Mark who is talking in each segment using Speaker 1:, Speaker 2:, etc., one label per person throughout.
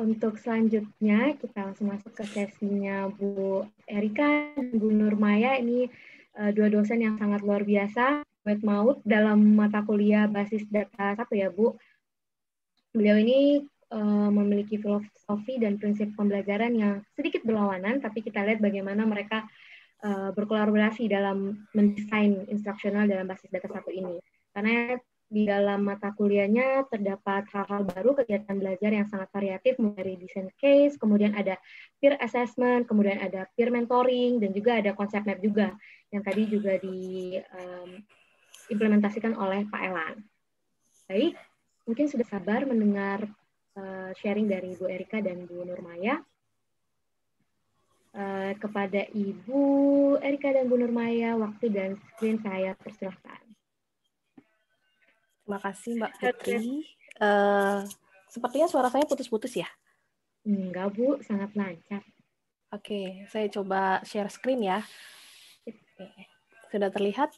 Speaker 1: Untuk selanjutnya kita langsung masuk ke sesinya Bu
Speaker 2: Erika dan Bu Nurmaya. Ini uh, dua dosen yang sangat luar biasa buat maut dalam mata kuliah basis data satu ya Bu. Beliau ini uh, memiliki filosofi dan prinsip pembelajaran yang sedikit berlawanan, tapi kita lihat bagaimana mereka uh, berkolaborasi dalam mendesain instruksional dalam basis data satu ini. Karena di dalam mata kuliahnya terdapat hal-hal baru, kegiatan belajar yang sangat variatif dari design case, kemudian ada peer assessment, kemudian ada peer mentoring, dan juga ada konsep map juga yang tadi juga diimplementasikan um, oleh Pak Elan. Baik, mungkin sudah sabar mendengar uh, sharing dari Bu Erika dan Bu Nurmaya. Uh, kepada Ibu Erika dan Bu Nurmaya, waktu dan screen saya persilahkan. Makasih Mbak
Speaker 3: Putri.
Speaker 2: Uh, sepertinya suara saya putus-putus ya? Enggak
Speaker 3: Bu, sangat lancar. Oke, okay, saya coba share screen ya. Sudah terlihat?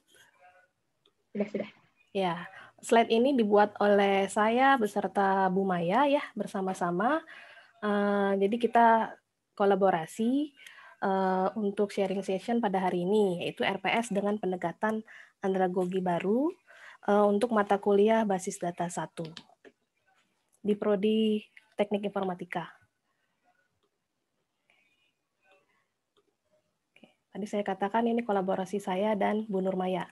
Speaker 3: Sudah, sudah. Ya, slide ini dibuat oleh saya beserta Bu Maya ya bersama-sama. Uh, jadi kita kolaborasi uh, untuk sharing session pada hari ini yaitu RPS dengan pendekatan andragogi baru Eh, untuk mata kuliah basis data 1 di prodi Teknik Informatika. Tadi saya katakan ini kolaborasi saya dan Bu Nurmaya.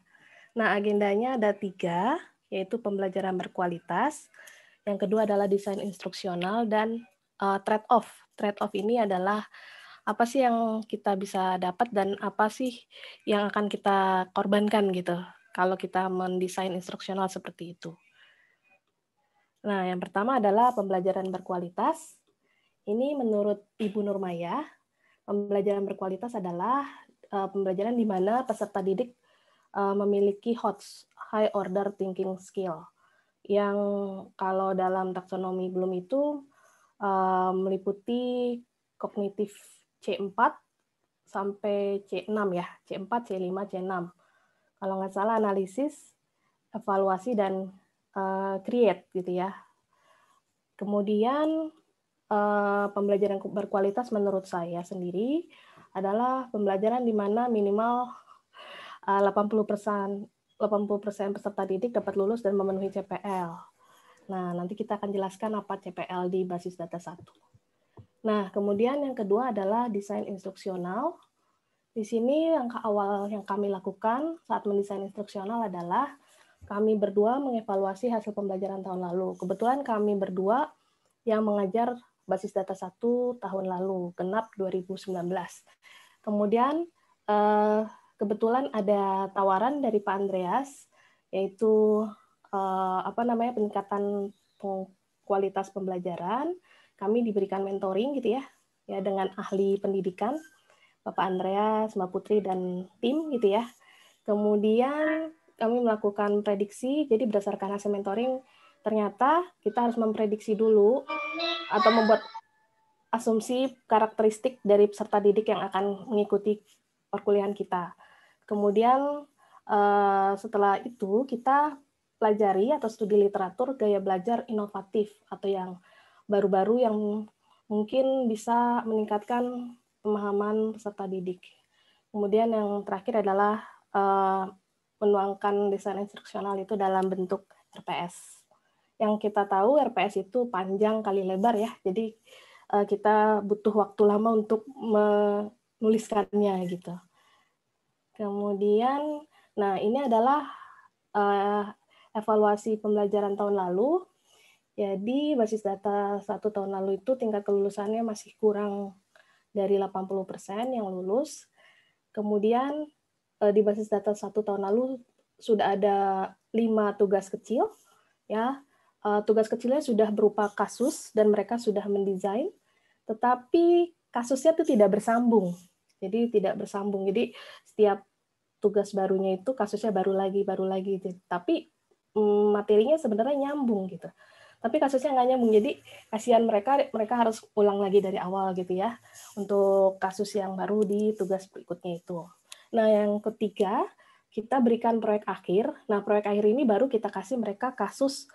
Speaker 3: Nah, agendanya ada tiga, yaitu pembelajaran berkualitas. Yang kedua adalah desain instruksional dan uh, trade-off. Trade-off ini adalah apa sih yang kita bisa dapat dan apa sih yang akan kita korbankan gitu kalau kita mendesain instruksional seperti itu. Nah, yang pertama adalah pembelajaran berkualitas. Ini menurut Ibu Nurmaya, pembelajaran berkualitas adalah eh, pembelajaran di mana peserta didik eh, memiliki high order thinking skill yang kalau dalam taksonomi belum itu eh, meliputi kognitif C4 sampai C6 ya, C4, C5, C6 kalau nggak salah analisis, evaluasi dan uh, create gitu ya. Kemudian uh, pembelajaran berkualitas menurut saya sendiri adalah pembelajaran di mana minimal uh, 80% 80% peserta didik dapat lulus dan memenuhi CPL. Nah, nanti kita akan jelaskan apa CPL di basis data satu. Nah, kemudian yang kedua adalah desain instruksional di sini langkah awal yang kami lakukan saat mendesain instruksional adalah kami berdua mengevaluasi hasil pembelajaran tahun lalu. Kebetulan kami berdua yang mengajar basis data satu tahun lalu, genap 2019. Kemudian eh, kebetulan ada tawaran dari Pak Andreas yaitu eh, apa namanya peningkatan kualitas pembelajaran. Kami diberikan mentoring gitu ya, ya dengan ahli pendidikan Bapak Andrea, Mbak Putri, dan tim gitu ya. Kemudian kami melakukan prediksi, jadi berdasarkan hasil mentoring, ternyata kita harus memprediksi dulu atau membuat asumsi karakteristik dari peserta didik yang akan mengikuti perkuliahan kita. Kemudian eh, setelah itu kita pelajari atau studi literatur gaya belajar inovatif atau yang baru-baru yang mungkin bisa meningkatkan pemahaman peserta didik. Kemudian yang terakhir adalah uh, menuangkan desain instruksional itu dalam bentuk RPS. Yang kita tahu RPS itu panjang kali lebar ya, jadi uh, kita butuh waktu lama untuk menuliskannya gitu. Kemudian, nah ini adalah uh, evaluasi pembelajaran tahun lalu. Jadi basis data satu tahun lalu itu tingkat kelulusannya masih kurang dari 80% yang lulus. Kemudian eh, di basis data satu tahun lalu sudah ada lima tugas kecil, ya eh, tugas kecilnya sudah berupa kasus dan mereka sudah mendesain, tetapi kasusnya itu tidak bersambung, jadi tidak bersambung. Jadi setiap tugas barunya itu kasusnya baru lagi, baru lagi, tapi mm, materinya sebenarnya nyambung gitu tapi kasusnya nggak nyambung jadi kasihan mereka mereka harus ulang lagi dari awal gitu ya untuk kasus yang baru di tugas berikutnya itu nah yang ketiga kita berikan proyek akhir nah proyek akhir ini baru kita kasih mereka kasus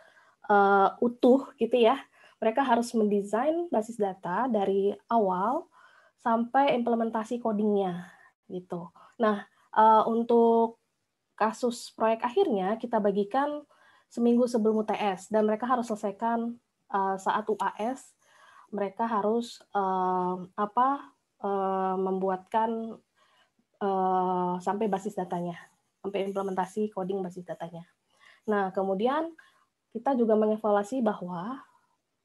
Speaker 3: uh, utuh gitu ya mereka harus mendesain basis data dari awal sampai implementasi codingnya gitu nah uh, untuk kasus proyek akhirnya kita bagikan seminggu sebelum UTS dan mereka harus selesaikan uh, saat UAS mereka harus uh, apa uh, membuatkan uh, sampai basis datanya sampai implementasi coding basis datanya. Nah kemudian kita juga mengevaluasi bahwa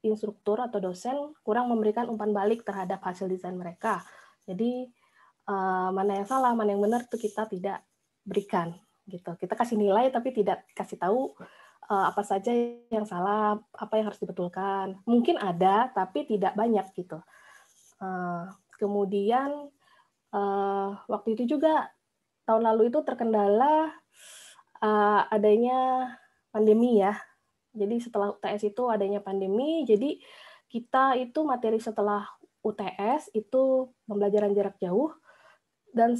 Speaker 3: instruktur atau dosen kurang memberikan umpan balik terhadap hasil desain mereka. Jadi mana yang salah, mana yang benar itu kita tidak berikan gitu. Kita kasih nilai tapi tidak kasih tahu Eh, apa saja yang salah, apa yang harus dibetulkan. Mungkin ada, tapi tidak banyak gitu. Eh, kemudian eh, waktu itu juga tahun lalu itu terkendala adanya pandemi ya. Jadi setelah UTS itu adanya pandemi, jadi kita itu materi setelah UTS itu pembelajaran jarak jauh dan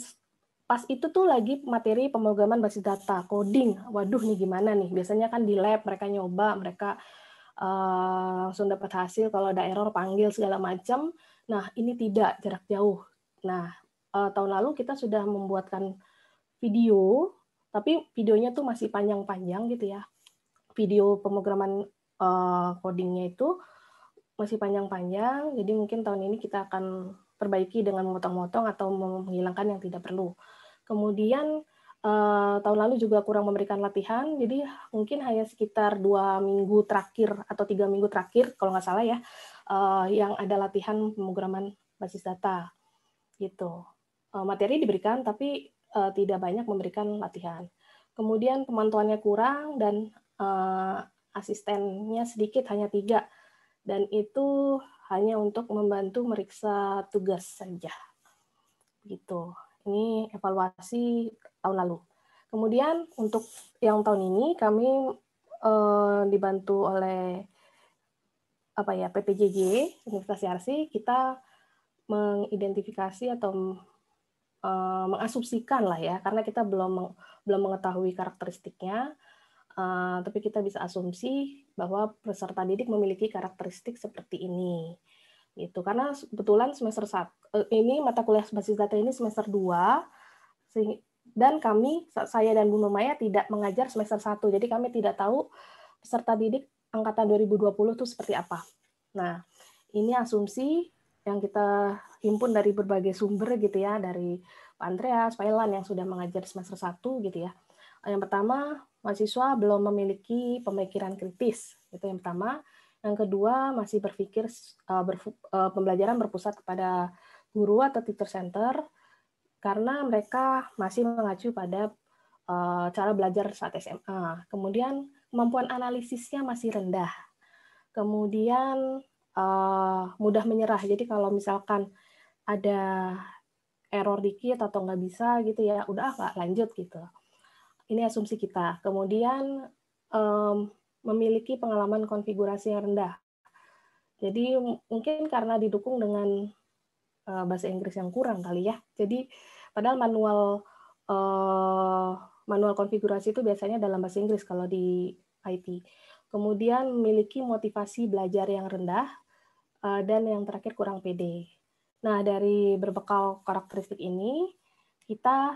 Speaker 3: pas itu tuh lagi materi pemrograman basis data, coding. Waduh nih gimana nih? Biasanya kan di lab mereka nyoba, mereka uh, langsung dapat hasil kalau ada error panggil segala macam. Nah, ini tidak jarak jauh. Nah, uh, tahun lalu kita sudah membuatkan video, tapi videonya tuh masih panjang-panjang gitu ya. Video pemrograman uh, codingnya itu masih panjang-panjang, jadi mungkin tahun ini kita akan perbaiki dengan memotong-motong atau menghilangkan yang tidak perlu kemudian uh, tahun lalu juga kurang memberikan latihan, jadi mungkin hanya sekitar dua minggu terakhir atau tiga minggu terakhir kalau nggak salah ya, uh, yang ada latihan pemrograman basis data, gitu. Uh, materi diberikan tapi uh, tidak banyak memberikan latihan. Kemudian pemantauannya kurang dan uh, asistennya sedikit hanya tiga dan itu hanya untuk membantu meriksa tugas saja. gitu. Ini evaluasi tahun lalu. Kemudian untuk yang tahun ini kami eh, dibantu oleh apa ya PPJJ Universitas Yarsi kita mengidentifikasi atau eh, mengasumsikan lah ya karena kita belum belum mengetahui karakteristiknya eh, tapi kita bisa asumsi bahwa peserta didik memiliki karakteristik seperti ini. Gitu. Karena kebetulan semester satu eh, ini mata kuliah basis data ini semester 2 dan kami saya dan Bu Maya tidak mengajar semester 1. Jadi kami tidak tahu peserta didik angkatan 2020 itu seperti apa. Nah, ini asumsi yang kita himpun dari berbagai sumber gitu ya, dari Pak Andreas, Pak yang sudah mengajar semester 1 gitu ya. Yang pertama, mahasiswa belum memiliki pemikiran kritis. Itu yang pertama. Yang kedua, masih berpikir uh, berfu, uh, pembelajaran berpusat kepada guru atau teacher center karena mereka masih mengacu pada uh, cara belajar saat SMA. Kemudian kemampuan analisisnya masih rendah. Kemudian uh, mudah menyerah. Jadi kalau misalkan ada error dikit atau nggak bisa gitu ya, udah ah, nggak lanjut gitu. Ini asumsi kita. Kemudian um, memiliki pengalaman konfigurasi yang rendah. Jadi mungkin karena didukung dengan uh, bahasa Inggris yang kurang kali ya. Jadi padahal manual uh, manual konfigurasi itu biasanya dalam bahasa Inggris kalau di IT. Kemudian memiliki motivasi belajar yang rendah uh, dan yang terakhir kurang PD. Nah, dari berbekal karakteristik ini kita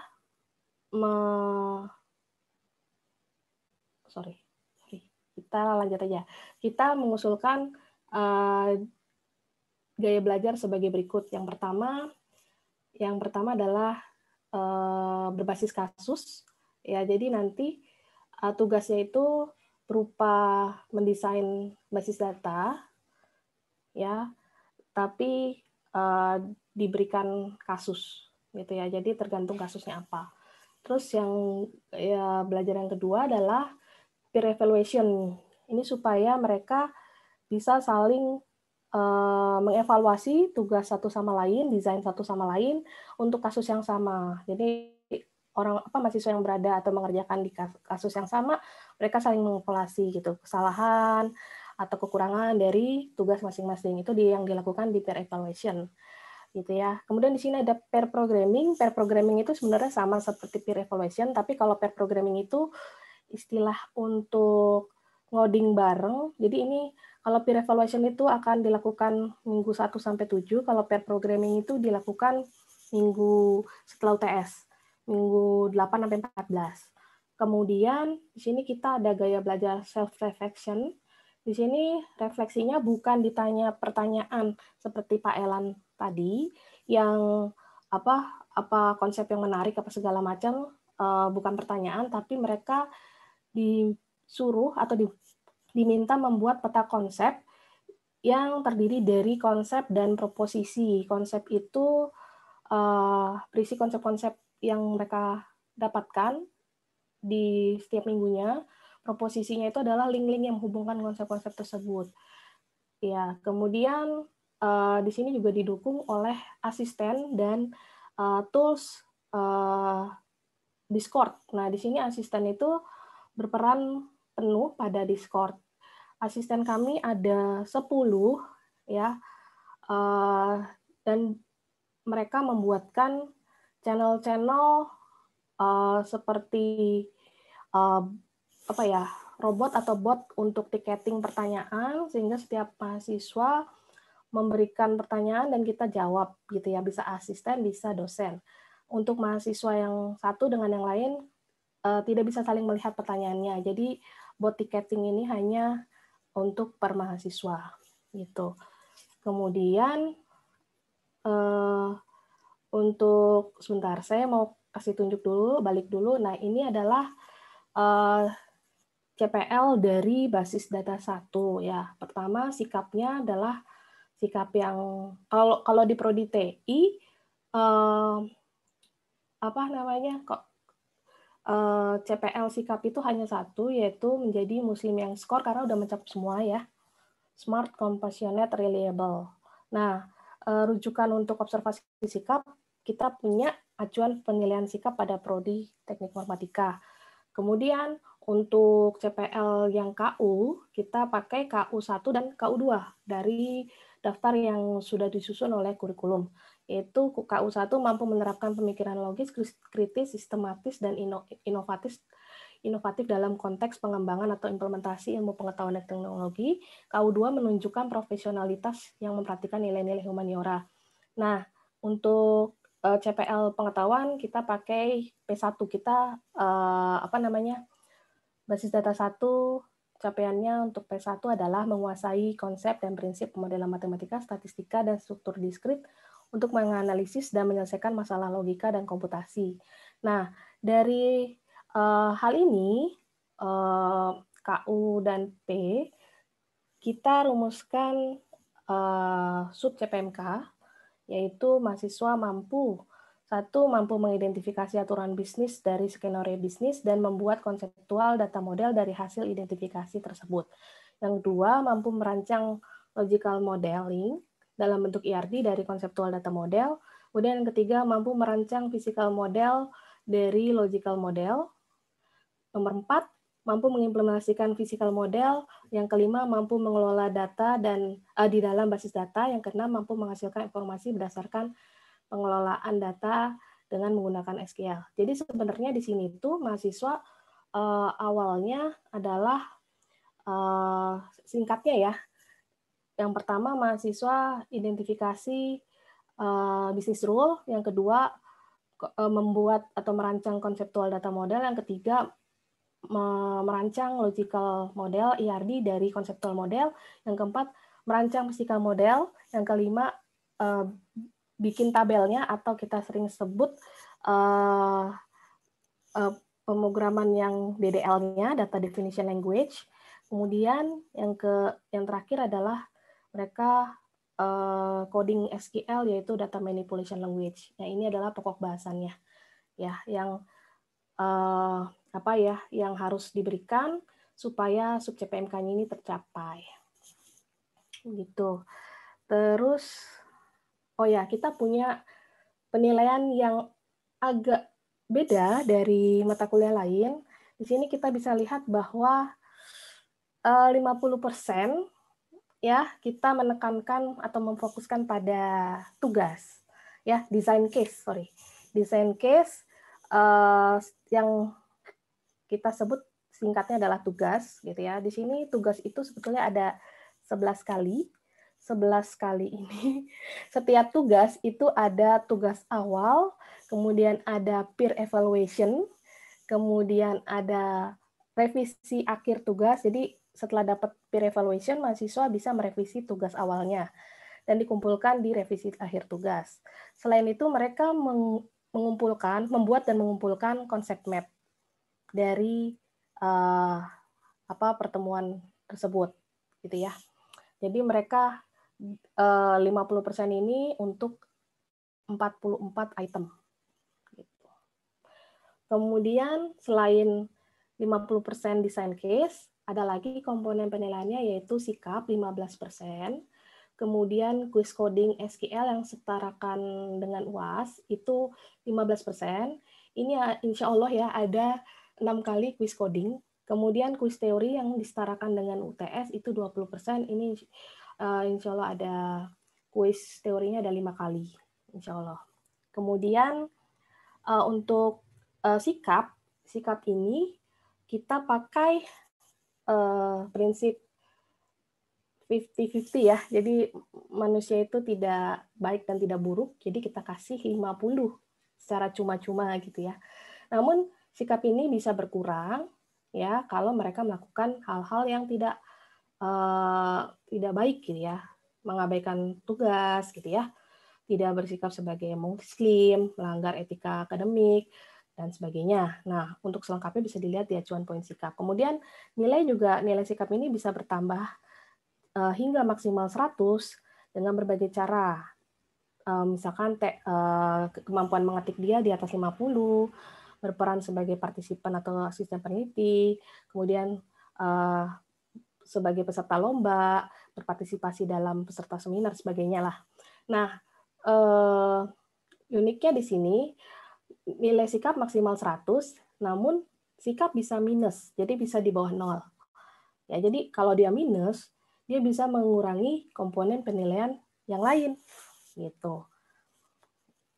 Speaker 3: me sorry kita lanjut aja. Kita mengusulkan uh, gaya belajar sebagai berikut. Yang pertama, yang pertama adalah uh, berbasis kasus. Ya, jadi nanti uh, tugasnya itu berupa mendesain basis data, ya, tapi uh, diberikan kasus, gitu ya. Jadi tergantung kasusnya apa. Terus yang ya, belajar yang kedua adalah peer evaluation ini supaya mereka bisa saling uh, mengevaluasi tugas satu sama lain, desain satu sama lain untuk kasus yang sama. Jadi orang apa mahasiswa yang berada atau mengerjakan di kasus yang sama, mereka saling mengevaluasi gitu kesalahan atau kekurangan dari tugas masing-masing itu yang dilakukan di peer evaluation gitu ya. Kemudian di sini ada pair programming. Pair programming itu sebenarnya sama seperti peer evaluation, tapi kalau pair programming itu istilah untuk ngoding bareng. Jadi ini kalau peer evaluation itu akan dilakukan minggu 1 sampai 7, kalau peer programming itu dilakukan minggu setelah UTS, minggu 8 sampai 14. Kemudian di sini kita ada gaya belajar self reflection. Di sini refleksinya bukan ditanya pertanyaan seperti Pak Elan tadi yang apa apa konsep yang menarik apa segala macam eh, bukan pertanyaan tapi mereka disuruh atau di, diminta membuat peta konsep yang terdiri dari konsep dan proposisi. Konsep itu uh, berisi konsep-konsep yang mereka dapatkan di setiap minggunya. Proposisinya itu adalah link-link yang menghubungkan konsep-konsep tersebut. Ya, kemudian uh, di sini juga didukung oleh asisten dan uh, tools uh, Discord. Nah, di sini asisten itu berperan penuh pada Discord. Asisten kami ada 10 ya. Uh, dan mereka membuatkan channel-channel uh, seperti uh, apa ya robot atau bot untuk tiketing pertanyaan sehingga setiap mahasiswa memberikan pertanyaan dan kita jawab gitu ya bisa asisten bisa dosen untuk mahasiswa yang satu dengan yang lain uh, tidak bisa saling melihat pertanyaannya. Jadi bot ticketing ini hanya untuk per mahasiswa gitu. Kemudian uh, untuk sebentar saya mau kasih tunjuk dulu, balik dulu. Nah, ini adalah uh, eh, CPL dari basis data satu ya. Pertama sikapnya adalah sikap yang kalau kalau di prodi TI uh, apa namanya kok Eh, CPL sikap itu hanya satu, yaitu menjadi muslim yang skor karena udah mencakup semua ya. Smart, compassionate, reliable. Nah, eh, rujukan untuk observasi sikap, kita punya acuan penilaian sikap pada prodi teknik informatika. Kemudian untuk CPL yang KU, kita pakai KU1 dan KU2 dari daftar yang sudah disusun oleh kurikulum yaitu KU1 mampu menerapkan pemikiran logis, kritis, sistematis, dan inovatif inovatif dalam konteks pengembangan atau implementasi ilmu pengetahuan dan teknologi. KU2 menunjukkan profesionalitas yang memperhatikan nilai-nilai humaniora. Nah, untuk eh, CPL pengetahuan kita pakai P1 kita eh, apa namanya? basis data 1 capaiannya untuk P1 adalah menguasai konsep dan prinsip pemodelan matematika, statistika dan struktur diskrit untuk menganalisis dan menyelesaikan masalah logika dan komputasi. Nah, dari uh, hal ini uh, eh, KU dan P kita rumuskan uh, sub CPMK yaitu mahasiswa mampu satu mampu mengidentifikasi aturan bisnis dari skenario bisnis dan membuat konseptual data model dari hasil identifikasi tersebut. Yang kedua, mampu merancang logical modeling dalam bentuk ERD dari konseptual data model. Kemudian yang ketiga, mampu merancang physical model dari logical model. Nomor empat, mampu mengimplementasikan physical model, yang kelima mampu mengelola data dan uh, di dalam basis data, yang keenam mampu menghasilkan informasi berdasarkan pengelolaan data dengan menggunakan SQL. Jadi sebenarnya di sini itu mahasiswa uh, awalnya adalah uh, singkatnya ya yang pertama mahasiswa identifikasi uh, bisnis rule, yang kedua eh, membuat atau merancang konseptual data model, yang ketiga merancang logical model ERD dari konseptual model, yang keempat merancang physical model, yang kelima uh, bikin tabelnya atau kita sering sebut uh, uh, pemrograman yang DDL-nya data definition language. Kemudian yang ke yang terakhir adalah mereka uh, coding SQL yaitu data manipulation language. Nah, ini adalah pokok bahasannya. Ya, yang uh, apa ya, yang harus diberikan supaya sub CPMK-nya ini tercapai. Gitu. Terus oh ya, kita punya penilaian yang agak beda dari mata kuliah lain. Di sini kita bisa lihat bahwa 50% eh, ya kita menekankan atau memfokuskan pada tugas ya design case sorry design case uh, yang kita sebut singkatnya adalah tugas gitu ya di sini tugas itu sebetulnya ada 11 kali 11 kali ini. Setiap tugas itu ada tugas awal, kemudian ada peer evaluation, kemudian ada revisi akhir tugas. Jadi setelah dapat peer evaluation, mahasiswa bisa merevisi tugas awalnya dan dikumpulkan di revisi akhir tugas. Selain itu, mereka mengumpulkan, membuat dan mengumpulkan konsep map dari uh, apa pertemuan tersebut, gitu ya. Jadi mereka eh, uh, 50% ini untuk 44 item. Gitu. Kemudian selain 50% design case, ada lagi komponen penilaiannya yaitu sikap 15%, kemudian quiz coding SQL yang setarakan dengan UAS itu 15%. Ini ah, insya Allah ya ada enam kali quiz coding, kemudian quiz teori yang disetarakan dengan UTS itu 20%. Ini ah, insya Allah ada kuis teorinya ada lima kali, insya Allah. Kemudian ah, untuk sikap, sikap ini kita pakai uh, prinsip 50-50 ya. Jadi manusia itu tidak baik dan tidak buruk, jadi kita kasih 50 secara cuma-cuma gitu ya. Namun sikap ini bisa berkurang ya kalau mereka melakukan hal-hal yang tidak uh, tidak baik gitu ya, mengabaikan tugas gitu ya. Tidak bersikap sebagai muslim, melanggar etika akademik, dan sebagainya. Nah, untuk selengkapnya bisa dilihat di acuan poin sikap. Kemudian nilai juga nilai sikap ini bisa bertambah uh, hingga maksimal 100 dengan berbagai cara. Uh, misalkan te, uh, kemampuan mengetik dia di atas 50, berperan sebagai partisipan atau asisten peneliti, kemudian uh, sebagai peserta lomba, berpartisipasi dalam peserta seminar sebagainya lah. Nah, uh, uniknya di sini nilai sikap maksimal 100, namun sikap bisa minus, jadi bisa di bawah 0. Ya, jadi kalau dia minus, dia bisa mengurangi komponen penilaian yang lain. Gitu.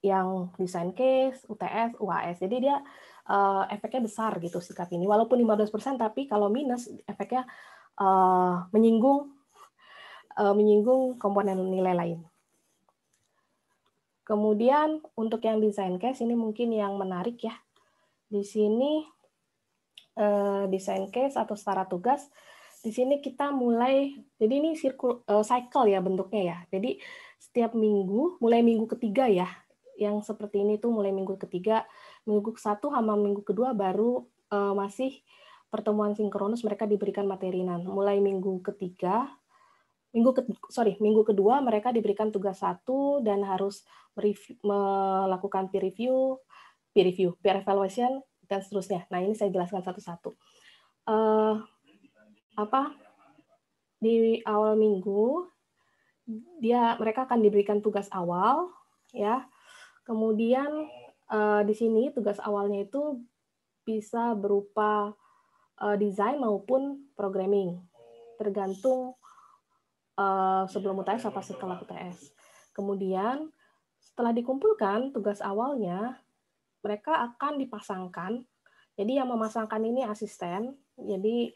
Speaker 3: Yang desain case, UTS, UAS. Jadi dia eh, efeknya besar gitu sikap ini. Walaupun 15%, tapi kalau minus efeknya eh, menyinggung eh, menyinggung komponen nilai lain. Kemudian untuk yang desain case ini mungkin yang menarik ya. Di sini eh, desain case atau setara tugas, di sini kita mulai jadi ini sirkul, eh, cycle ya bentuknya ya. Jadi setiap minggu mulai minggu ketiga ya. Yang seperti ini tuh mulai minggu ketiga, minggu ke satu sama minggu kedua baru eh, masih pertemuan sinkronus mereka diberikan materi. Nah, mulai minggu ketiga minggu ke, sorry minggu kedua mereka diberikan tugas satu dan harus mereview, melakukan peer review, peer review, peer evaluation dan seterusnya. Nah ini saya jelaskan satu-satu. Uh, apa di awal minggu dia mereka akan diberikan tugas awal ya kemudian uh, di sini tugas awalnya itu bisa berupa uh, desain maupun programming tergantung Eh, sebelum UTS apa setelah UTS. Kemudian setelah dikumpulkan tugas awalnya, mereka akan dipasangkan. Jadi yang memasangkan ini asisten. Jadi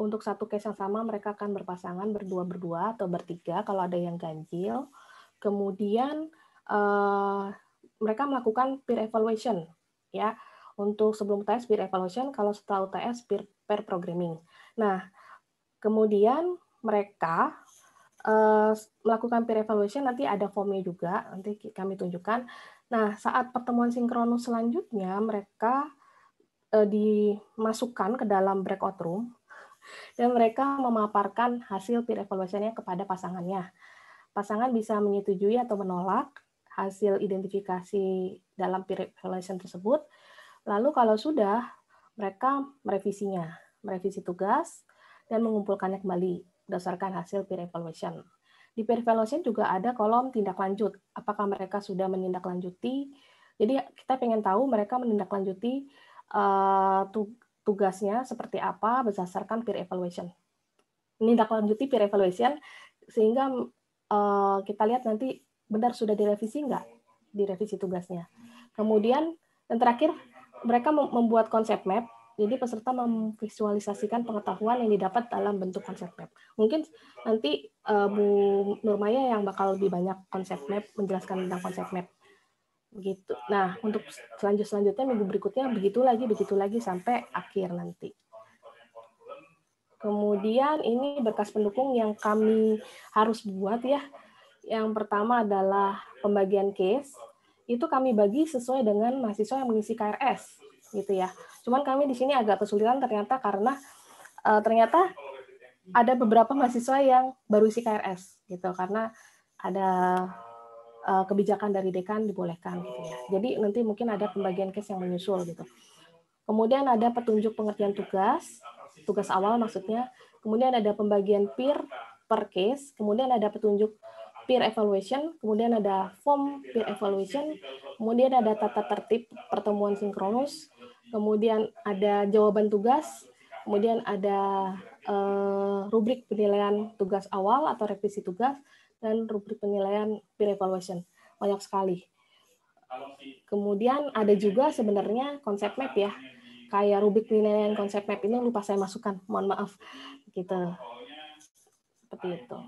Speaker 3: untuk satu case yang sama mereka akan berpasangan berdua-berdua atau bertiga kalau ada yang ganjil. Kemudian eh, mereka melakukan peer evaluation ya. Untuk sebelum tes peer evaluation, kalau setelah UTS peer, peer programming. Nah, kemudian mereka uh, eh, melakukan peer evaluation nanti ada formnya juga nanti kami tunjukkan. Nah saat pertemuan sinkronus selanjutnya mereka uh, dimasukkan ke dalam breakout room dan mereka memaparkan hasil peer evaluationnya kepada pasangannya. Pasangan bisa menyetujui atau menolak hasil identifikasi dalam peer evaluation tersebut. Lalu kalau sudah, mereka merevisinya, merevisi tugas, dan mengumpulkannya kembali berdasarkan hasil peer evaluation. Di peer evaluation juga ada kolom tindak lanjut, apakah mereka sudah menindaklanjuti. Jadi kita pengen tahu mereka menindaklanjuti eh, tugasnya seperti apa berdasarkan peer evaluation. Menindaklanjuti peer evaluation sehingga eh, kita lihat nanti benar sudah direvisi nggak direvisi tugasnya. Kemudian yang terakhir mereka membuat konsep map jadi peserta memvisualisasikan pengetahuan yang didapat dalam bentuk konsep map. Mungkin nanti uh, Bu Nurmaya yang bakal lebih banyak konsep map menjelaskan tentang konsep map. Begitu. Nah, untuk selanjutnya minggu berikutnya begitu lagi begitu lagi sampai akhir nanti. Kemudian ini berkas pendukung yang kami harus buat ya. Yang pertama adalah pembagian case. Itu kami bagi sesuai dengan mahasiswa yang mengisi KRS gitu ya. Cuman kami di sini agak kesulitan ternyata karena uh, ternyata ada beberapa mahasiswa yang baru isi KRS gitu karena ada uh, kebijakan dari dekan dibolehkan gitu ya. Jadi nanti mungkin ada pembagian case yang menyusul gitu. Kemudian ada petunjuk pengertian tugas, tugas awal maksudnya. Kemudian ada pembagian peer per case, kemudian ada petunjuk peer evaluation, kemudian ada form peer evaluation, kemudian ada tata tertib pertemuan sinkronus, kemudian ada jawaban tugas, kemudian ada uh, rubrik penilaian tugas awal atau revisi tugas, dan rubrik penilaian peer evaluation. Banyak sekali. Kemudian ada juga sebenarnya konsep map ya. Kayak rubrik penilaian konsep map ini lupa saya masukkan, mohon maaf. Gitu. Seperti itu.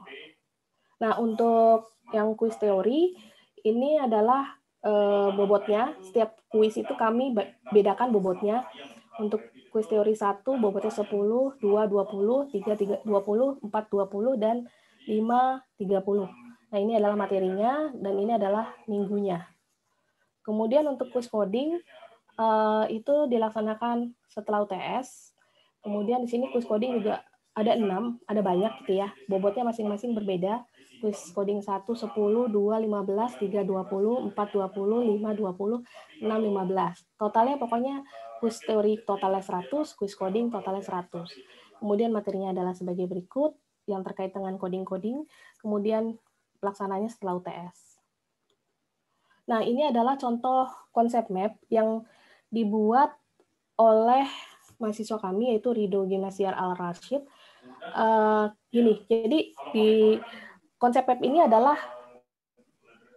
Speaker 3: Nah, untuk yang kuis teori, ini adalah Eh, bobotnya. Setiap kuis itu kami bedakan bobotnya. Untuk kuis teori 1 bobotnya 10, 2 20, 3 3 20, 4 20 dan 5 30. Nah, ini adalah materinya dan ini adalah minggunya. Kemudian untuk kuis coding eh, itu dilaksanakan setelah UTS. Kemudian di sini kuis coding juga ada enam, ada banyak gitu ya. Bobotnya masing-masing berbeda quiz coding 1 10 2 15 3 20 4 20 5 20 6 15. Totalnya pokoknya quiz teori totalnya 100, quiz coding totalnya 100. Kemudian materinya adalah sebagai berikut yang terkait dengan coding-coding, kemudian pelaksananya setelah UTS. Nah, ini adalah contoh konsep map yang dibuat oleh mahasiswa kami yaitu Rido Gimnasiar Al Rashid. Uh, eh, gini, jadi di konsep PEP ini adalah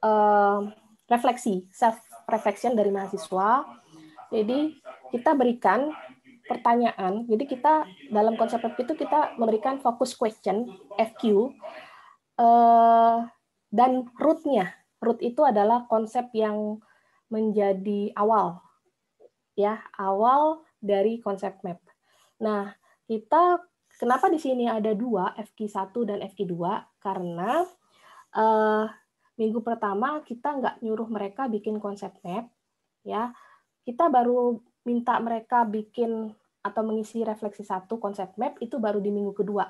Speaker 3: uh, refleksi, self reflection dari mahasiswa. Jadi kita berikan pertanyaan. Jadi kita dalam konsep PEP itu kita memberikan fokus question (FQ) uh, eh, dan rootnya. Root itu adalah konsep yang menjadi awal, ya awal dari konsep map. Nah kita kenapa di sini ada dua FQ1 dan FQ2? karena uh, minggu pertama kita nggak nyuruh mereka bikin konsep map, ya. Kita baru minta mereka bikin atau mengisi refleksi satu konsep map itu baru di minggu kedua.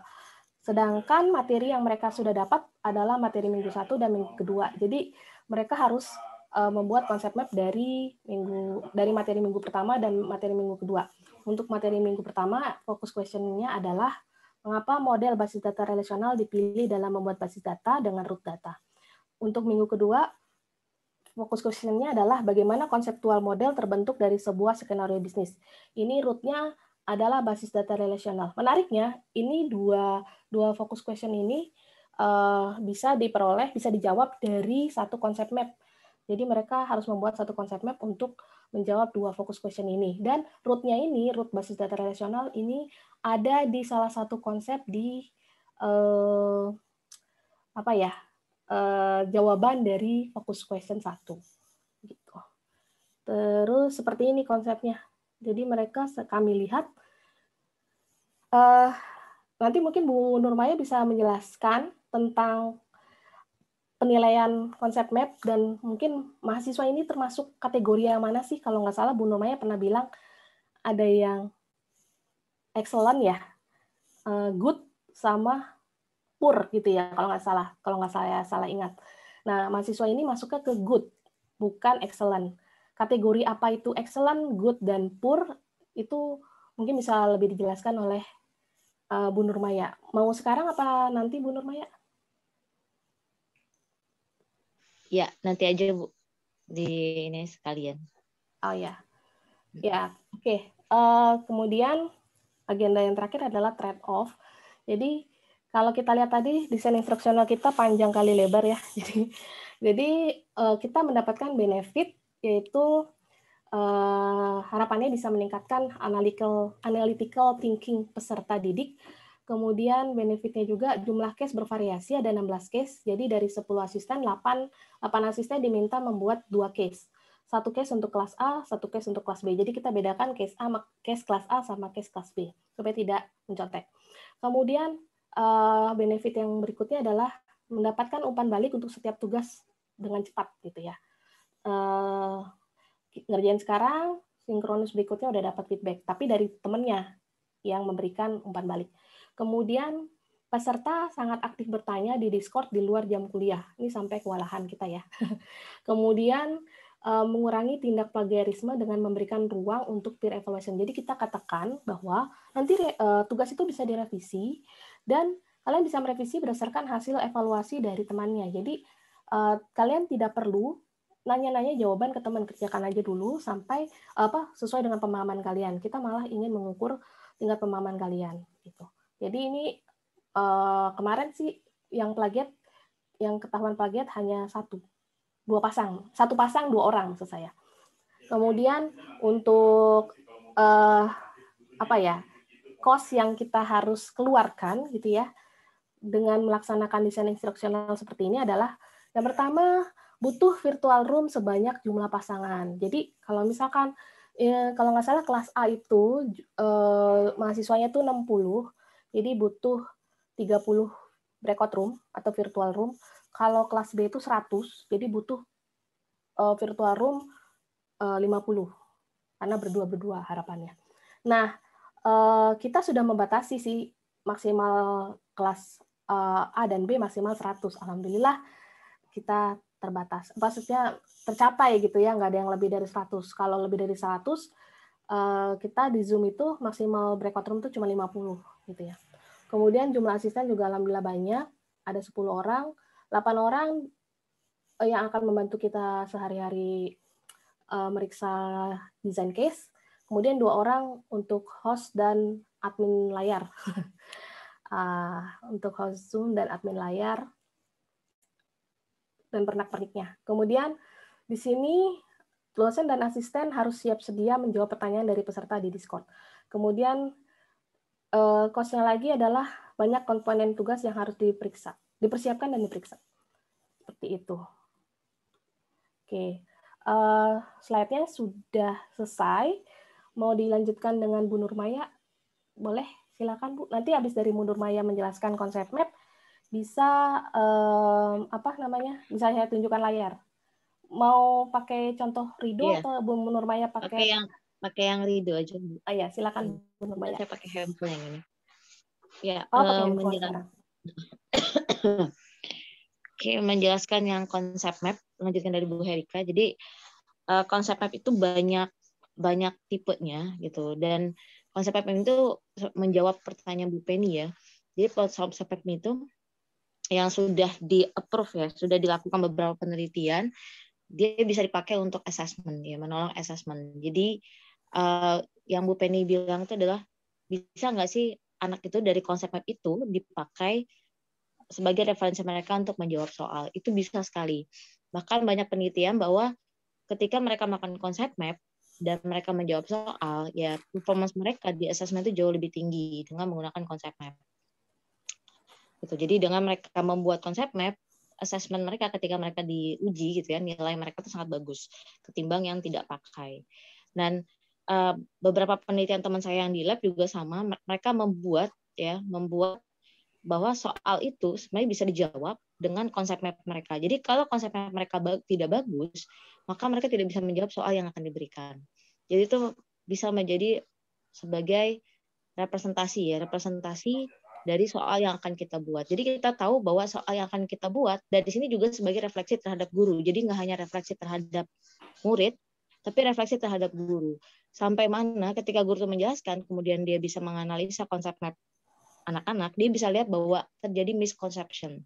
Speaker 3: Sedangkan materi yang mereka sudah dapat adalah materi minggu satu dan minggu kedua. Jadi mereka harus uh, membuat konsep map dari minggu dari materi minggu pertama dan materi minggu kedua. Untuk materi minggu pertama, fokus questionnya adalah Mengapa model basis data relasional dipilih dalam membuat basis data dengan root data? Untuk minggu kedua, fokus questionnya adalah bagaimana konseptual model terbentuk dari sebuah skenario bisnis. Ini rootnya adalah basis data relasional. Menariknya, ini dua, dua fokus question ini uh, bisa diperoleh, bisa dijawab dari satu konsep map. Jadi mereka harus membuat satu konsep map untuk menjawab dua fokus question ini. Dan rootnya ini, root basis data relasional ini ada di salah satu konsep di eh, apa ya eh, jawaban dari fokus question satu. Gitu. Terus seperti ini konsepnya. Jadi mereka kami lihat eh, nanti mungkin Bu Nurmaya bisa menjelaskan tentang penilaian konsep map dan mungkin mahasiswa ini termasuk kategori yang mana sih kalau nggak salah Bu Nomaya pernah bilang ada yang excellent ya eh, good sama poor gitu ya kalau nggak salah kalau nggak saya salah ingat nah mahasiswa ini masuknya ke good bukan excellent kategori apa itu excellent good dan poor itu mungkin bisa lebih dijelaskan oleh eh, Bu Nurmaya mau sekarang apa nanti Bu Nurmaya?
Speaker 4: Ya, nanti aja Bu di ini sekalian. Oh ya.
Speaker 3: Hmm. Ya, oke. Okay. Uh, eh, kemudian agenda yang terakhir adalah trade off. Jadi kalau kita lihat tadi desain instruksional kita panjang kali lebar ya. Jadi jadi uh, kita mendapatkan benefit yaitu uh, harapannya bisa meningkatkan analytical analytical thinking peserta didik Kemudian benefitnya juga jumlah case bervariasi ada 16 case. Jadi dari 10 asisten 8 8 asisten diminta membuat 2 case. Satu case untuk kelas A, satu case untuk kelas B. Jadi kita bedakan case A case kelas A sama case kelas B supaya tidak mencontek. Kemudian eh, benefit yang berikutnya adalah mendapatkan umpan balik untuk setiap tugas dengan cepat gitu ya. Eh, ngerjain sekarang, sinkronis berikutnya udah dapat feedback, tapi dari temennya yang memberikan umpan balik. Kemudian peserta sangat aktif bertanya di Discord di luar jam kuliah. Ini sampai kewalahan kita ya. Kemudian eh, mengurangi tindak plagiarisme dengan memberikan ruang untuk peer evaluation. Jadi kita katakan bahwa nanti eh, tugas itu bisa direvisi dan kalian bisa merevisi berdasarkan hasil evaluasi dari temannya. Jadi eh, kalian tidak perlu nanya-nanya jawaban ke teman kerjakan aja dulu sampai apa sesuai dengan pemahaman kalian. Kita malah ingin mengukur tingkat pemahaman kalian gitu. Jadi ini uh, kemarin sih yang plagiat yang ketahuan plagiat hanya satu, dua pasang, satu pasang dua orang maksud saya. Kemudian untuk uh, apa ya kos yang kita harus keluarkan gitu ya dengan melaksanakan desain instruksional seperti ini adalah yang pertama butuh virtual room sebanyak jumlah pasangan. Jadi kalau misalkan eh, kalau nggak salah kelas A itu eh, mahasiswanya tuh 60, jadi butuh 30 breakout room atau virtual room. Kalau kelas B itu 100, jadi butuh uh, virtual room eh, uh, 50. Karena berdua-berdua harapannya. Nah, uh, kita sudah membatasi sih maksimal kelas uh, A dan B maksimal 100. Alhamdulillah kita terbatas. Maksudnya tercapai gitu ya, nggak ada yang lebih dari 100. Kalau lebih dari 100, uh, kita di Zoom itu maksimal breakout room itu cuma 50 gitu ya. Kemudian jumlah asisten juga alhamdulillah banyak, ada 10 orang, 8 orang eh, yang akan membantu kita sehari-hari uh, meriksa desain case, kemudian dua orang untuk host dan admin layar. uh, untuk host Zoom dan admin layar dan pernak-perniknya. Kemudian di sini dosen dan asisten harus siap sedia menjawab pertanyaan dari peserta di Discord. Kemudian uh, kosnya lagi adalah banyak komponen tugas yang harus diperiksa, dipersiapkan dan diperiksa. Seperti itu. Oke, uh, slide-nya sudah selesai. Mau dilanjutkan dengan Bu Nurmaya? Boleh, silakan Bu. Nanti habis dari Bu Nurmaya menjelaskan konsep map, bisa um, apa namanya? Bisa saya tunjukkan layar. Mau pakai contoh Rido yeah. atau Bu Nurmaya pakai okay, yang
Speaker 4: pakai yang Rido aja bu ah ya silakan bu Nurmaya saya pakai handphone yang ini ya oh, uh, eh, menjelaskan oke menjelaskan yang konsep map lanjutkan dari Bu Herika jadi uh, konsep map itu banyak banyak tipenya gitu dan konsep map itu menjawab pertanyaan Bu Penny ya jadi konsep map itu yang sudah di approve ya sudah dilakukan beberapa penelitian dia bisa dipakai untuk assessment ya menolong assessment jadi uh, yang Bu Penny bilang itu adalah bisa nggak sih anak itu dari konsep map itu dipakai sebagai referensi mereka untuk menjawab soal. Itu bisa sekali. Bahkan banyak penelitian bahwa ketika mereka makan konsep map dan mereka menjawab soal, ya performance mereka di asesmen itu jauh lebih tinggi dengan menggunakan konsep map. Gitu. Jadi dengan mereka membuat konsep map, asesmen mereka ketika mereka diuji gitu ya, nilai mereka itu sangat bagus ketimbang yang tidak pakai. Dan Eh, beberapa penelitian teman saya yang di lab juga sama mereka membuat ya membuat bahwa soal itu sebenarnya bisa dijawab dengan konsep map mereka. Jadi kalau konsep map mereka tidak bagus, maka mereka tidak bisa menjawab soal yang akan diberikan. Jadi itu bisa menjadi sebagai representasi ya, representasi dari soal yang akan kita buat. Jadi kita tahu bahwa soal yang akan kita buat dari sini juga sebagai refleksi terhadap guru. Jadi nggak hanya refleksi terhadap murid, tapi refleksi terhadap guru. Sampai mana ketika guru itu menjelaskan, kemudian dia bisa menganalisa konsep anak-anak, dia bisa lihat bahwa terjadi misconception.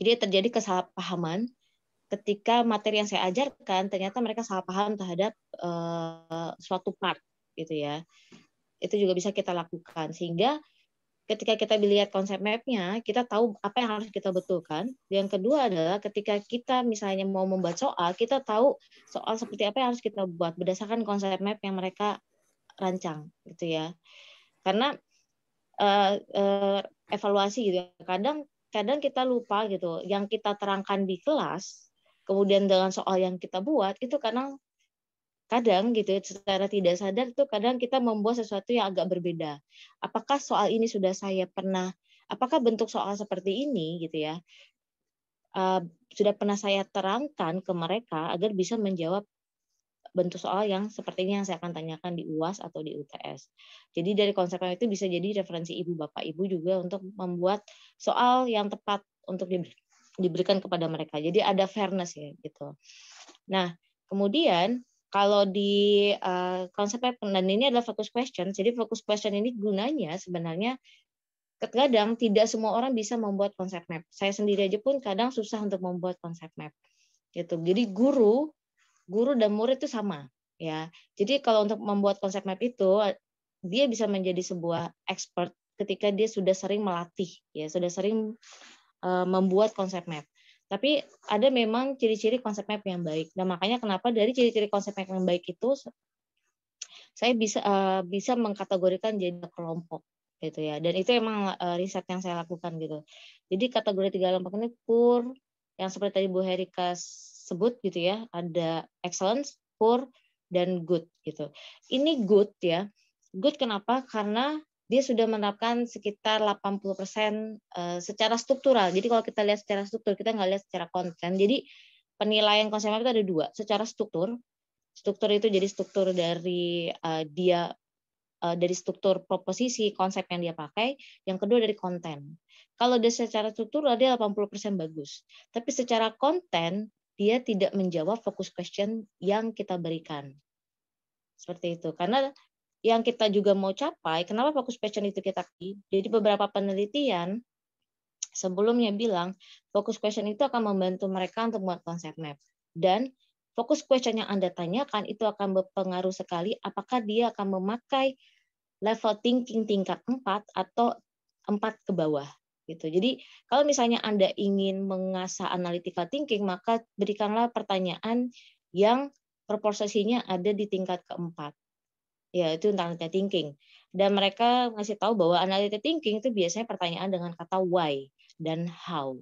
Speaker 4: Jadi terjadi kesalahpahaman ketika materi yang saya ajarkan ternyata mereka salah paham terhadap uh, suatu part gitu ya. Itu juga bisa kita lakukan sehingga ketika kita lihat konsep mapnya, kita tahu apa yang harus kita betulkan. Yang kedua adalah ketika kita misalnya mau membuat soal, kita tahu soal seperti apa yang harus kita buat berdasarkan konsep map yang mereka rancang, gitu ya. Karena uh, uh, evaluasi gitu, ya, kadang kadang kita lupa gitu, yang kita terangkan di kelas, kemudian dengan soal yang kita buat itu kadang kadang gitu ya, secara tidak sadar tuh kadang kita membuat sesuatu yang agak berbeda. Apakah soal ini sudah saya pernah apakah bentuk soal seperti ini gitu ya? Uh, sudah pernah saya terangkan ke mereka agar bisa menjawab bentuk soal yang seperti ini yang saya akan tanyakan di UAS atau di UTS. Jadi dari konsepnya itu bisa jadi referensi ibu bapak ibu juga untuk membuat soal yang tepat untuk diberikan kepada mereka. Jadi ada fairness ya gitu. Nah, kemudian kalau di uh, eh, konsep dan ini adalah focus question, jadi focus question ini gunanya sebenarnya kadang tidak semua orang bisa membuat konsep map. Saya sendiri aja pun kadang susah untuk membuat konsep map. Gitu. Jadi guru, guru dan murid itu sama, ya. Jadi kalau untuk membuat konsep map itu dia bisa menjadi sebuah expert ketika dia sudah sering melatih, ya, sudah sering uh, membuat konsep map. Tapi ada memang ciri-ciri konsep map yang baik. Nah, makanya kenapa dari ciri-ciri konsep map yang baik itu saya bisa uh, bisa mengkategorikan jadi kelompok gitu ya. Dan itu emang uh, riset yang saya lakukan gitu. Jadi kategori tiga kelompok ini poor yang seperti tadi Bu Herika sebut gitu ya, ada excellence, poor, dan good gitu. Ini good ya. Good kenapa? Karena dia sudah menerapkan sekitar 80% persen eh, secara struktural. Jadi kalau kita lihat secara struktur, kita nggak lihat secara konten. Jadi penilaian konsumen itu ada dua, secara struktur. Struktur itu jadi struktur dari eh, dia eh, dari struktur proposisi, konsep yang dia pakai. Yang kedua dari konten. Kalau dia secara struktur dia 80% persen bagus. Tapi secara konten dia tidak menjawab fokus question yang kita berikan seperti itu karena yang kita juga mau capai, kenapa fokus question itu kita Jadi beberapa penelitian sebelumnya bilang fokus question itu akan membantu mereka untuk membuat konsep map dan fokus question yang Anda tanyakan itu akan berpengaruh sekali apakah dia akan memakai level thinking tingkat 4 atau 4 ke bawah gitu. Jadi kalau misalnya Anda ingin mengasah analytical thinking maka berikanlah pertanyaan yang proporsinya ada di tingkat keempat Ya itu analytical thinking. Dan mereka ngasih tahu bahwa analytical thinking itu biasanya pertanyaan dengan kata why dan how.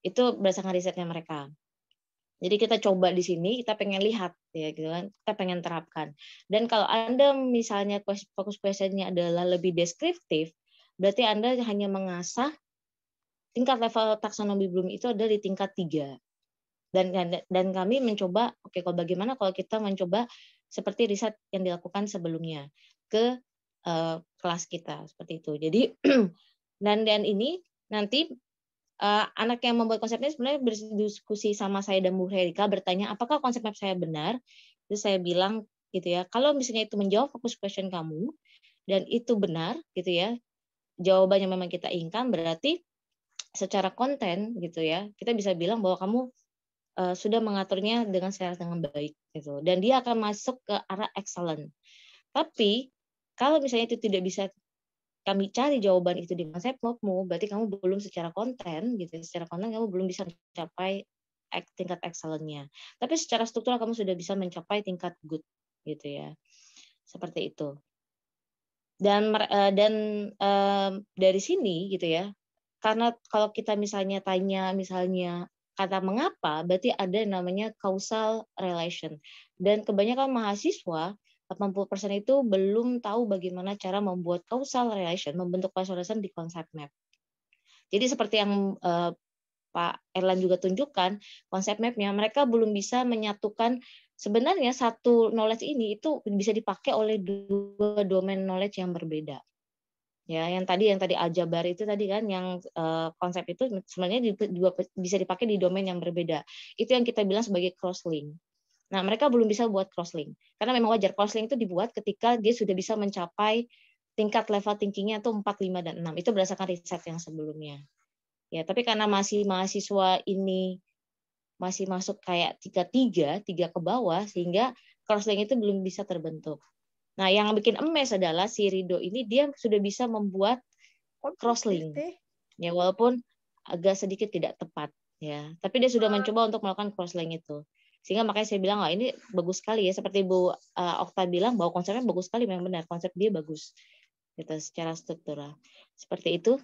Speaker 4: Itu berdasarkan risetnya mereka. Jadi kita coba di sini, kita pengen lihat ya gitu kan, kita pengen terapkan. Dan kalau Anda misalnya fokus questionnya adalah lebih deskriptif, berarti Anda hanya mengasah tingkat level taksonomi belum itu ada di tingkat tiga. Dan dan kami mencoba, oke okay, kalau bagaimana kalau kita mencoba seperti riset yang dilakukan sebelumnya ke uh, kelas kita seperti itu. Jadi dan dan ini nanti uh, anak yang membuat konsepnya sebenarnya berdiskusi sama saya dan Bu Herika bertanya apakah konsep map saya benar. itu saya bilang gitu ya, kalau misalnya itu menjawab fokus question kamu dan itu benar gitu ya, jawabannya memang kita inginkan berarti secara konten gitu ya kita bisa bilang bahwa kamu uh, sudah mengaturnya dengan secara dengan baik gitu dan dia akan masuk ke arah excellent tapi kalau misalnya itu tidak bisa kami cari jawaban itu di konsep blogmu berarti kamu belum secara konten gitu secara konten kamu belum bisa mencapai tingkat excellentnya tapi secara struktural kamu sudah bisa mencapai tingkat good gitu ya seperti itu dan eh, dan um, dari sini gitu ya karena kalau kita misalnya tanya misalnya kata mengapa berarti ada yang namanya causal relation. Dan kebanyakan mahasiswa 80% itu belum tahu bagaimana cara membuat causal relation, membentuk causal relation di konsep map. Jadi seperti yang uh, Pak Erlan juga tunjukkan, konsep mapnya mereka belum bisa menyatukan sebenarnya satu knowledge ini itu bisa dipakai oleh dua domain knowledge yang berbeda ya yang tadi yang tadi aljabar itu tadi kan yang uh, konsep itu sebenarnya juga bisa dipakai di domain yang berbeda itu yang kita bilang sebagai cross nah mereka belum bisa buat cross karena memang wajar cross itu dibuat ketika dia sudah bisa mencapai tingkat level thinkingnya itu 4, 5, dan 6 itu berdasarkan riset yang sebelumnya ya tapi karena masih mahasiswa ini masih masuk kayak tiga tiga tiga ke bawah sehingga cross itu belum bisa terbentuk Nah, yang bikin emes adalah si Rido ini dia sudah bisa membuat crosslink. Gitu ya? ya, walaupun agak sedikit tidak tepat ya, tapi dia sudah ah. mencoba untuk melakukan crosslink itu. Sehingga makanya saya bilang, "Oh, ini bagus sekali ya." Seperti Bu uh, Okta bilang bahwa konsepnya bagus sekali, memang benar konsep dia bagus. Gitu secara struktural. Seperti itu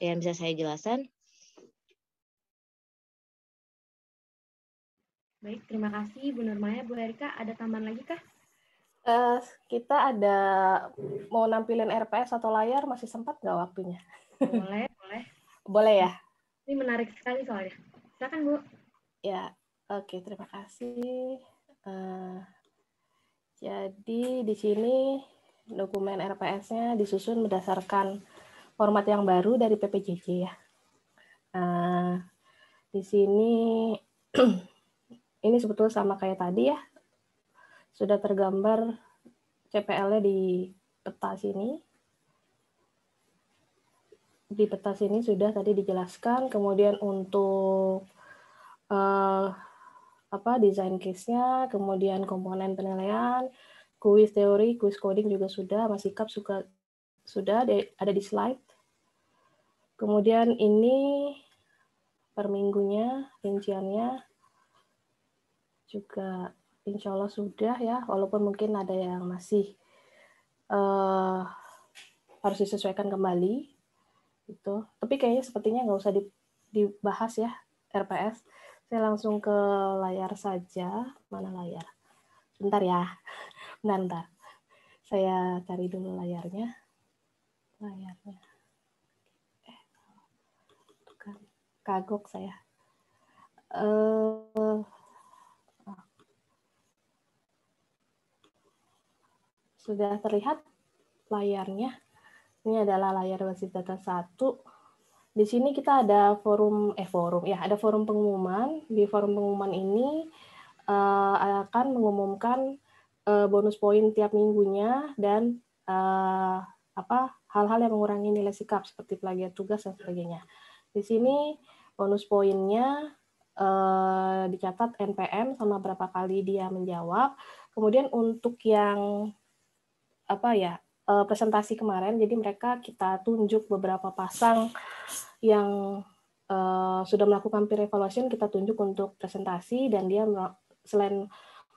Speaker 4: yang bisa saya jelaskan.
Speaker 2: Baik, terima kasih Bu Nurmaya, Bu Erika. Ada tambahan lagi kah?
Speaker 3: Uh, kita ada mau nampilin RPS atau layar masih sempat nggak waktunya? Boleh, boleh. boleh ya.
Speaker 2: Ini menarik sekali soalnya. Silakan Bu.
Speaker 3: Ya, oke okay, terima kasih. Uh, jadi di sini dokumen RPS-nya disusun berdasarkan format yang baru dari PPJJ ya. Uh, di sini ini sebetulnya sama kayak tadi ya sudah tergambar CPL-nya di peta sini. Di peta sini sudah tadi dijelaskan, kemudian untuk uh, apa desain case-nya, kemudian komponen penilaian, kuis teori, kuis coding juga sudah, masih Ikap suka sudah ada di slide. Kemudian ini per minggunya rinciannya juga insya Allah sudah ya, walaupun mungkin ada yang masih uh, harus disesuaikan kembali itu. Tapi kayaknya sepertinya nggak usah dibahas ya RPS. Saya langsung ke layar saja. Mana layar? Bentar ya. Bentar, Saya cari dulu layarnya. Layarnya. Eh, kagok saya. uh, Sudah terlihat layarnya. Ini adalah layar basis data 1. Di sini kita ada forum, eh forum, ya ada forum pengumuman. Di forum pengumuman ini uh, akan mengumumkan uh, bonus poin tiap minggunya dan uh, apa hal-hal yang mengurangi nilai sikap seperti plagiat tugas dan sebagainya. Di sini bonus poinnya eh, dicatat NPM sama berapa kali dia menjawab. Kemudian untuk yang apa ya uh, presentasi kemarin. Jadi mereka kita tunjuk beberapa pasang yang uh, sudah melakukan peer evaluation kita tunjuk untuk presentasi dan dia selain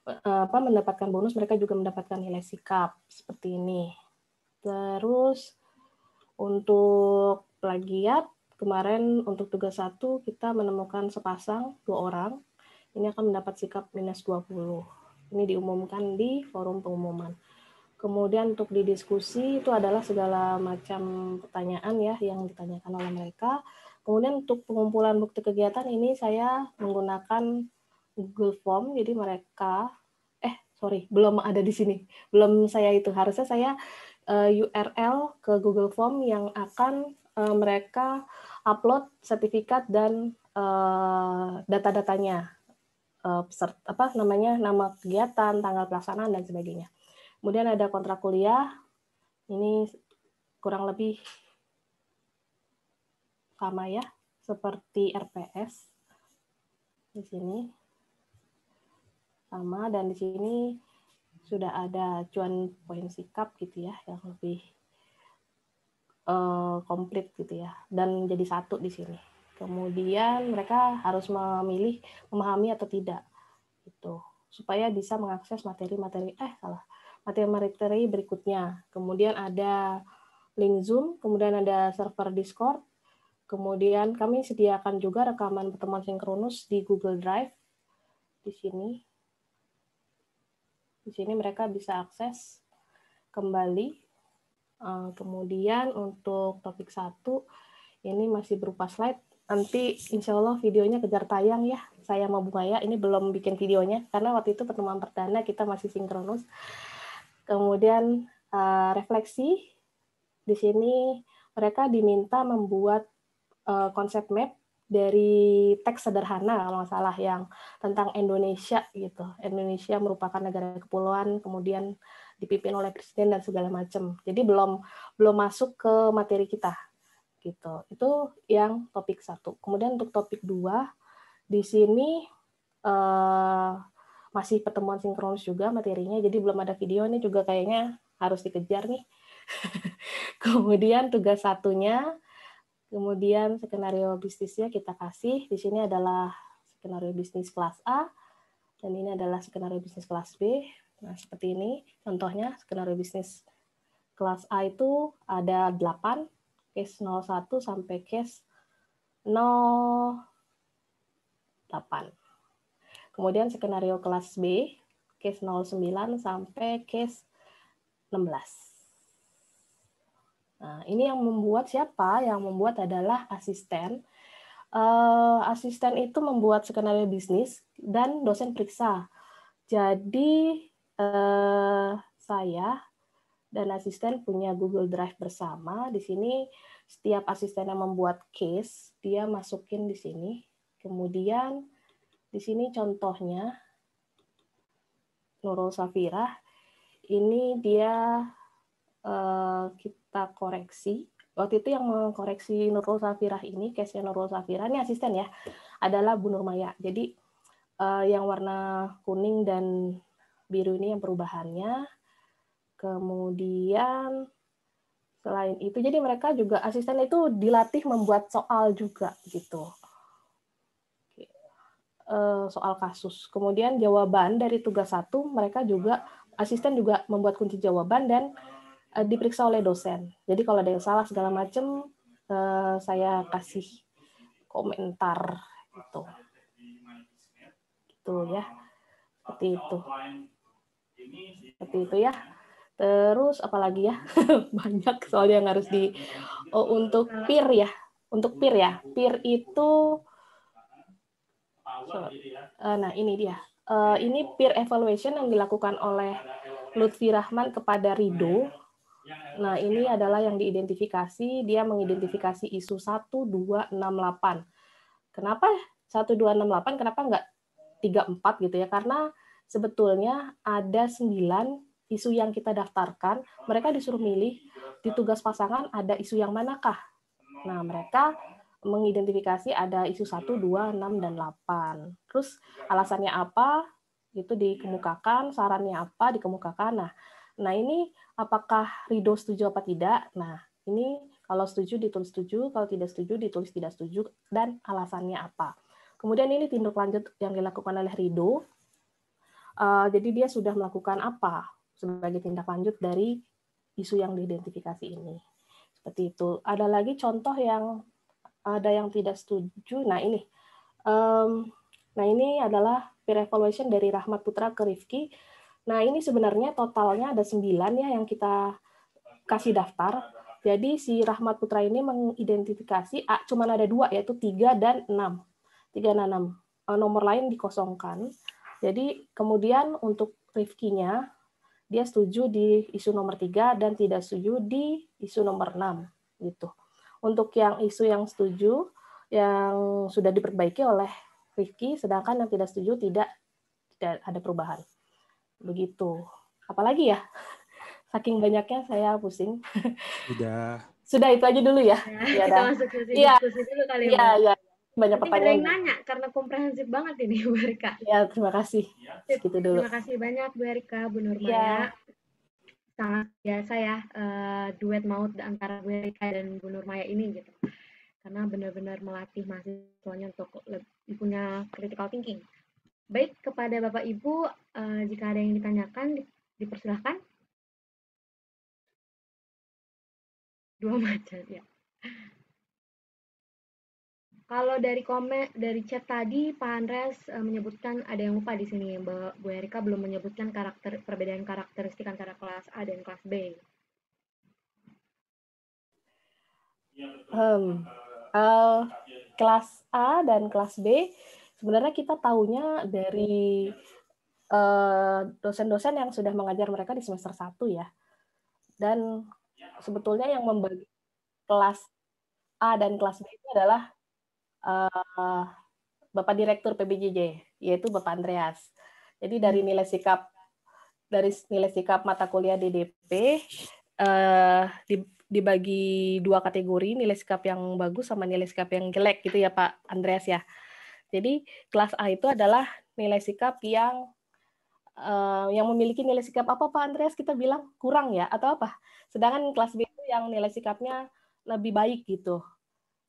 Speaker 3: eh, apa mendapatkan bonus mereka juga mendapatkan nilai sikap seperti ini. Terus untuk plagiat kemarin untuk tugas satu kita menemukan sepasang dua orang ini akan mendapat sikap minus 20. Ini diumumkan di forum pengumuman. Kemudian untuk didiskusi itu adalah segala macam pertanyaan ya yang ditanyakan oleh mereka. Kemudian untuk pengumpulan bukti kegiatan ini saya menggunakan Google Form. Jadi mereka eh sorry belum ada di sini, belum saya itu harusnya saya eh, URL ke Google Form yang akan eh, mereka upload sertifikat dan eh, data-datanya apa namanya nama kegiatan, tanggal pelaksanaan dan sebagainya. Kemudian ada kontrak kuliah. Ini kurang lebih sama ya, seperti RPS di sini. Sama dan di sini sudah ada cuan poin sikap gitu ya yang lebih eh, komplit gitu ya dan jadi satu di sini. Kemudian mereka harus memilih memahami atau tidak itu supaya bisa mengakses materi-materi eh salah latihan materi berikutnya. Kemudian ada link Zoom, kemudian ada server Discord, kemudian kami sediakan juga rekaman pertemuan sinkronus di Google Drive di sini. Di sini mereka bisa akses kembali. Eh, kemudian untuk topik satu ini masih berupa slide. Nanti insya Allah videonya kejar tayang ya. Saya mau bunga ya, ini belum bikin videonya karena waktu itu pertemuan perdana kita masih sinkronus. Kemudian uh, refleksi di sini mereka diminta membuat uh, konsep map dari teks sederhana kalau nggak salah yang tentang Indonesia gitu. Indonesia merupakan negara kepulauan, kemudian dipimpin oleh presiden dan segala macam. Jadi belum belum masuk ke materi kita gitu. Itu yang topik satu. Kemudian untuk topik dua di sini eh, masih pertemuan sinkronus juga materinya jadi belum ada video ini juga kayaknya harus dikejar nih kemudian tugas satunya kemudian skenario bisnisnya kita kasih di sini adalah skenario bisnis kelas A dan ini adalah skenario bisnis kelas B nah seperti ini contohnya skenario bisnis kelas A itu ada 8 case 01 sampai case 08 Kemudian skenario kelas B, case 09 sampai case 16. Nah, ini yang membuat siapa? Yang membuat adalah asisten. Uh, asisten itu membuat skenario bisnis dan dosen periksa. Jadi uh, saya dan asisten punya Google Drive bersama. Di sini setiap asisten yang membuat case, dia masukin di sini. Kemudian di sini contohnya Nurul Safira. Ini dia eh, kita koreksi. Waktu itu yang mengkoreksi Nurul Safira ini, case Nurul Safira, ini asisten ya, adalah Bu Nurmaya. Jadi eh, yang warna kuning dan biru ini yang perubahannya. Kemudian selain itu, jadi mereka juga asisten itu dilatih membuat soal juga gitu. Eh, soal kasus. Kemudian jawaban dari tugas satu mereka juga asisten juga membuat kunci jawaban dan eh, diperiksa oleh dosen. Jadi kalau ada yang salah segala macam eh, saya kasih komentar itu itu ya. Seperti itu. Seperti itu ya. Terus apalagi ya? Banyak soal yang harus di oh, untuk peer ya. Untuk peer ya. Peer itu So, uh, gitu ya. eh, nah ini dia. Uh, ini peer evaluation yang dilakukan oleh Lutfi Rahman kepada Rido. Nah ini ya. adalah yang diidentifikasi. Dia mengidentifikasi isu 1268. Kenapa 1268? Kenapa nggak 34 gitu ya? Karena sebetulnya ada 9 isu yang kita daftarkan. Mereka disuruh milih di tugas pasangan ada isu yang manakah. Nah mereka mengidentifikasi ada isu 1, 2, 6, dan 8. Terus alasannya apa? Itu dikemukakan, sarannya apa dikemukakan. Nah, nah ini apakah Ridho setuju apa tidak? Nah, ini kalau setuju ditulis setuju, kalau tidak setuju ditulis tidak setuju, dan alasannya apa. Kemudian ini tindak lanjut yang dilakukan oleh Ridho. Uh, eh, jadi dia sudah melakukan apa sebagai tindak lanjut dari isu yang diidentifikasi ini. Seperti itu. Ada lagi contoh yang ada yang tidak setuju. Nah ini, um, nah ini adalah peer evaluation dari Rahmat Putra ke Rifki. Nah ini sebenarnya totalnya ada sembilan ya yang kita kasih daftar. Jadi si Rahmat Putra ini mengidentifikasi ah, cuma ada dua yaitu tiga dan enam, tiga dan enam. E, nomor lain dikosongkan. Jadi kemudian untuk Rifkinya dia setuju di isu nomor tiga dan tidak setuju di isu nomor enam gitu untuk yang isu yang setuju yang sudah diperbaiki oleh Rifki, sedangkan yang tidak setuju tidak tidak ada perubahan. Begitu. Apalagi ya? Saking banyaknya saya pusing.
Speaker 1: Sudah.
Speaker 3: Sudah itu aja dulu ya. ya, kita dah. masuk ke ya.
Speaker 2: dulu kali ya. Iya, iya.
Speaker 3: Banyak Nanti pertanyaan. Yang
Speaker 2: nanya karena komprehensif banget ini Bu Erika. Ya, terima kasih. Ya. dulu. Terima kasih banyak Bu Erika, Bu Nurmaya. Ya sangat biasa ya uh, duet maut antara Bu Erika dan Bu Maya ini gitu karena benar-benar melatih mahasiswanya untuk punya critical thinking baik kepada Bapak Ibu uh, jika ada yang ditanyakan dipersilahkan
Speaker 1: dua macam ya
Speaker 2: kalau dari komen dari chat tadi, Pak Andres e, eh, menyebutkan ada yang lupa di sini Mbak Bu Erika belum menyebutkan karakter perbedaan karakteristik antara kelas A dan kelas B.
Speaker 3: Um, uh, kelas A dan kelas B sebenarnya kita tahunya dari dosen-dosen uh, yang sudah mengajar mereka di semester 1 ya. Dan iya. sebetulnya yang membagi kelas A dan kelas B itu adalah uh, Bapak Direktur PBJJ, yaitu Bapak Andreas. Jadi dari nilai sikap dari nilai sikap mata kuliah DDP uh, eh, dibagi dua kategori, nilai sikap yang bagus sama nilai sikap yang jelek gitu ya Pak Andreas ya. Jadi kelas A itu adalah nilai sikap yang uh, yang memiliki nilai sikap apa Pak Andreas kita bilang kurang ya atau apa? Sedangkan kelas B itu yang nilai sikapnya lebih baik gitu.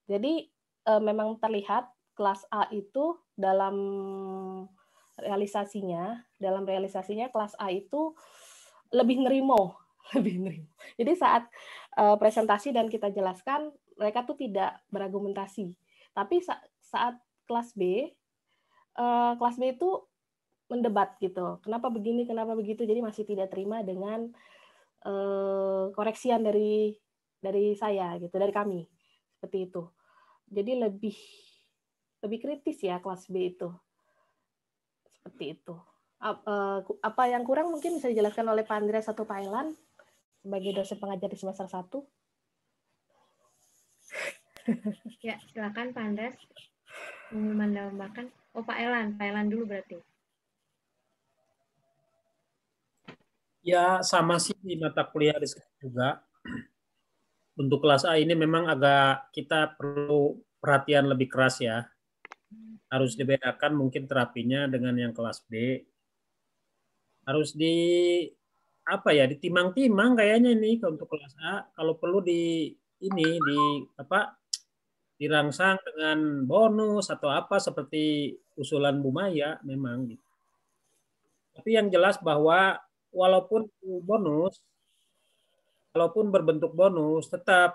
Speaker 3: Jadi uh, memang terlihat kelas A itu dalam realisasinya, dalam realisasinya kelas A itu lebih nerimo, lebih nerimo. Jadi saat uh, presentasi dan kita jelaskan, mereka tuh tidak berargumentasi. Tapi sa saat kelas B, uh, kelas B itu mendebat gitu. Kenapa begini, kenapa begitu? Jadi masih tidak terima dengan uh, koreksian dari dari saya gitu, dari kami. Seperti itu. Jadi lebih lebih kritis ya kelas B itu. Seperti itu. Eh, apa yang kurang mungkin bisa dijelaskan oleh Pak Andreas atau Pak Elan sebagai dosen pengajar di semester 1?
Speaker 2: Ya, silakan Pak Andreas memandangkan Oh, Pak Elan, Pak Elan dulu berarti.
Speaker 5: Ya, sama sih di mata kuliah riset juga untuk kelas A ini memang agak kita perlu perhatian lebih keras ya. Harus dibedakan mungkin terapinya dengan yang kelas B. Harus di apa ya ditimang-timang kayaknya ini untuk kelas A kalau perlu di ini di apa dirangsang dengan bonus atau apa seperti usulan Bu Maya memang gitu. Tapi yang jelas bahwa walaupun bonus kalaupun berbentuk bonus, tetap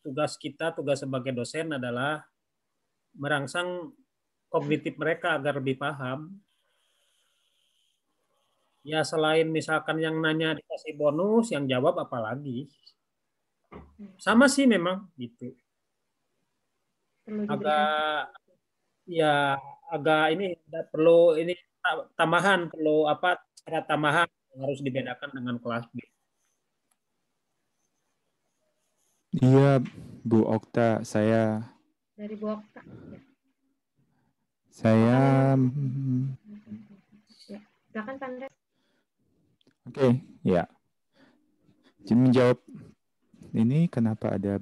Speaker 5: tugas kita, tugas sebagai dosen adalah merangsang kognitif mereka agar lebih paham. Ya selain misalkan yang nanya dikasih bonus, yang jawab apalagi. Sama sih memang gitu. Agak ya agak ini perlu ini tambahan perlu apa cara tambahan harus dibedakan dengan kelas B.
Speaker 1: Iya, Bu Okta, saya
Speaker 6: dari Bu Okta. Ya.
Speaker 1: Saya mm,
Speaker 2: ya, Oke,
Speaker 1: okay, ya. Jadi menjawab ini kenapa ada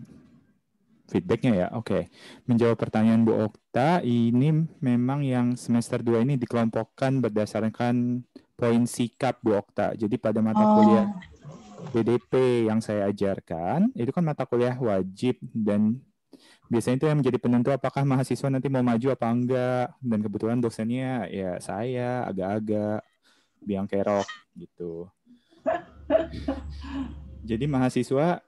Speaker 1: feedbacknya ya? Oke. Okay. Menjawab pertanyaan Bu Okta, ini memang yang semester 2 ini dikelompokkan berdasarkan poin sikap Bu Okta. Jadi pada mata oh. kuliah PDP yang saya ajarkan itu kan mata kuliah wajib dan biasanya itu yang menjadi penentu apakah mahasiswa nanti mau maju apa enggak dan kebetulan dosennya ya saya agak-agak biang kerok gitu. Jadi mahasiswa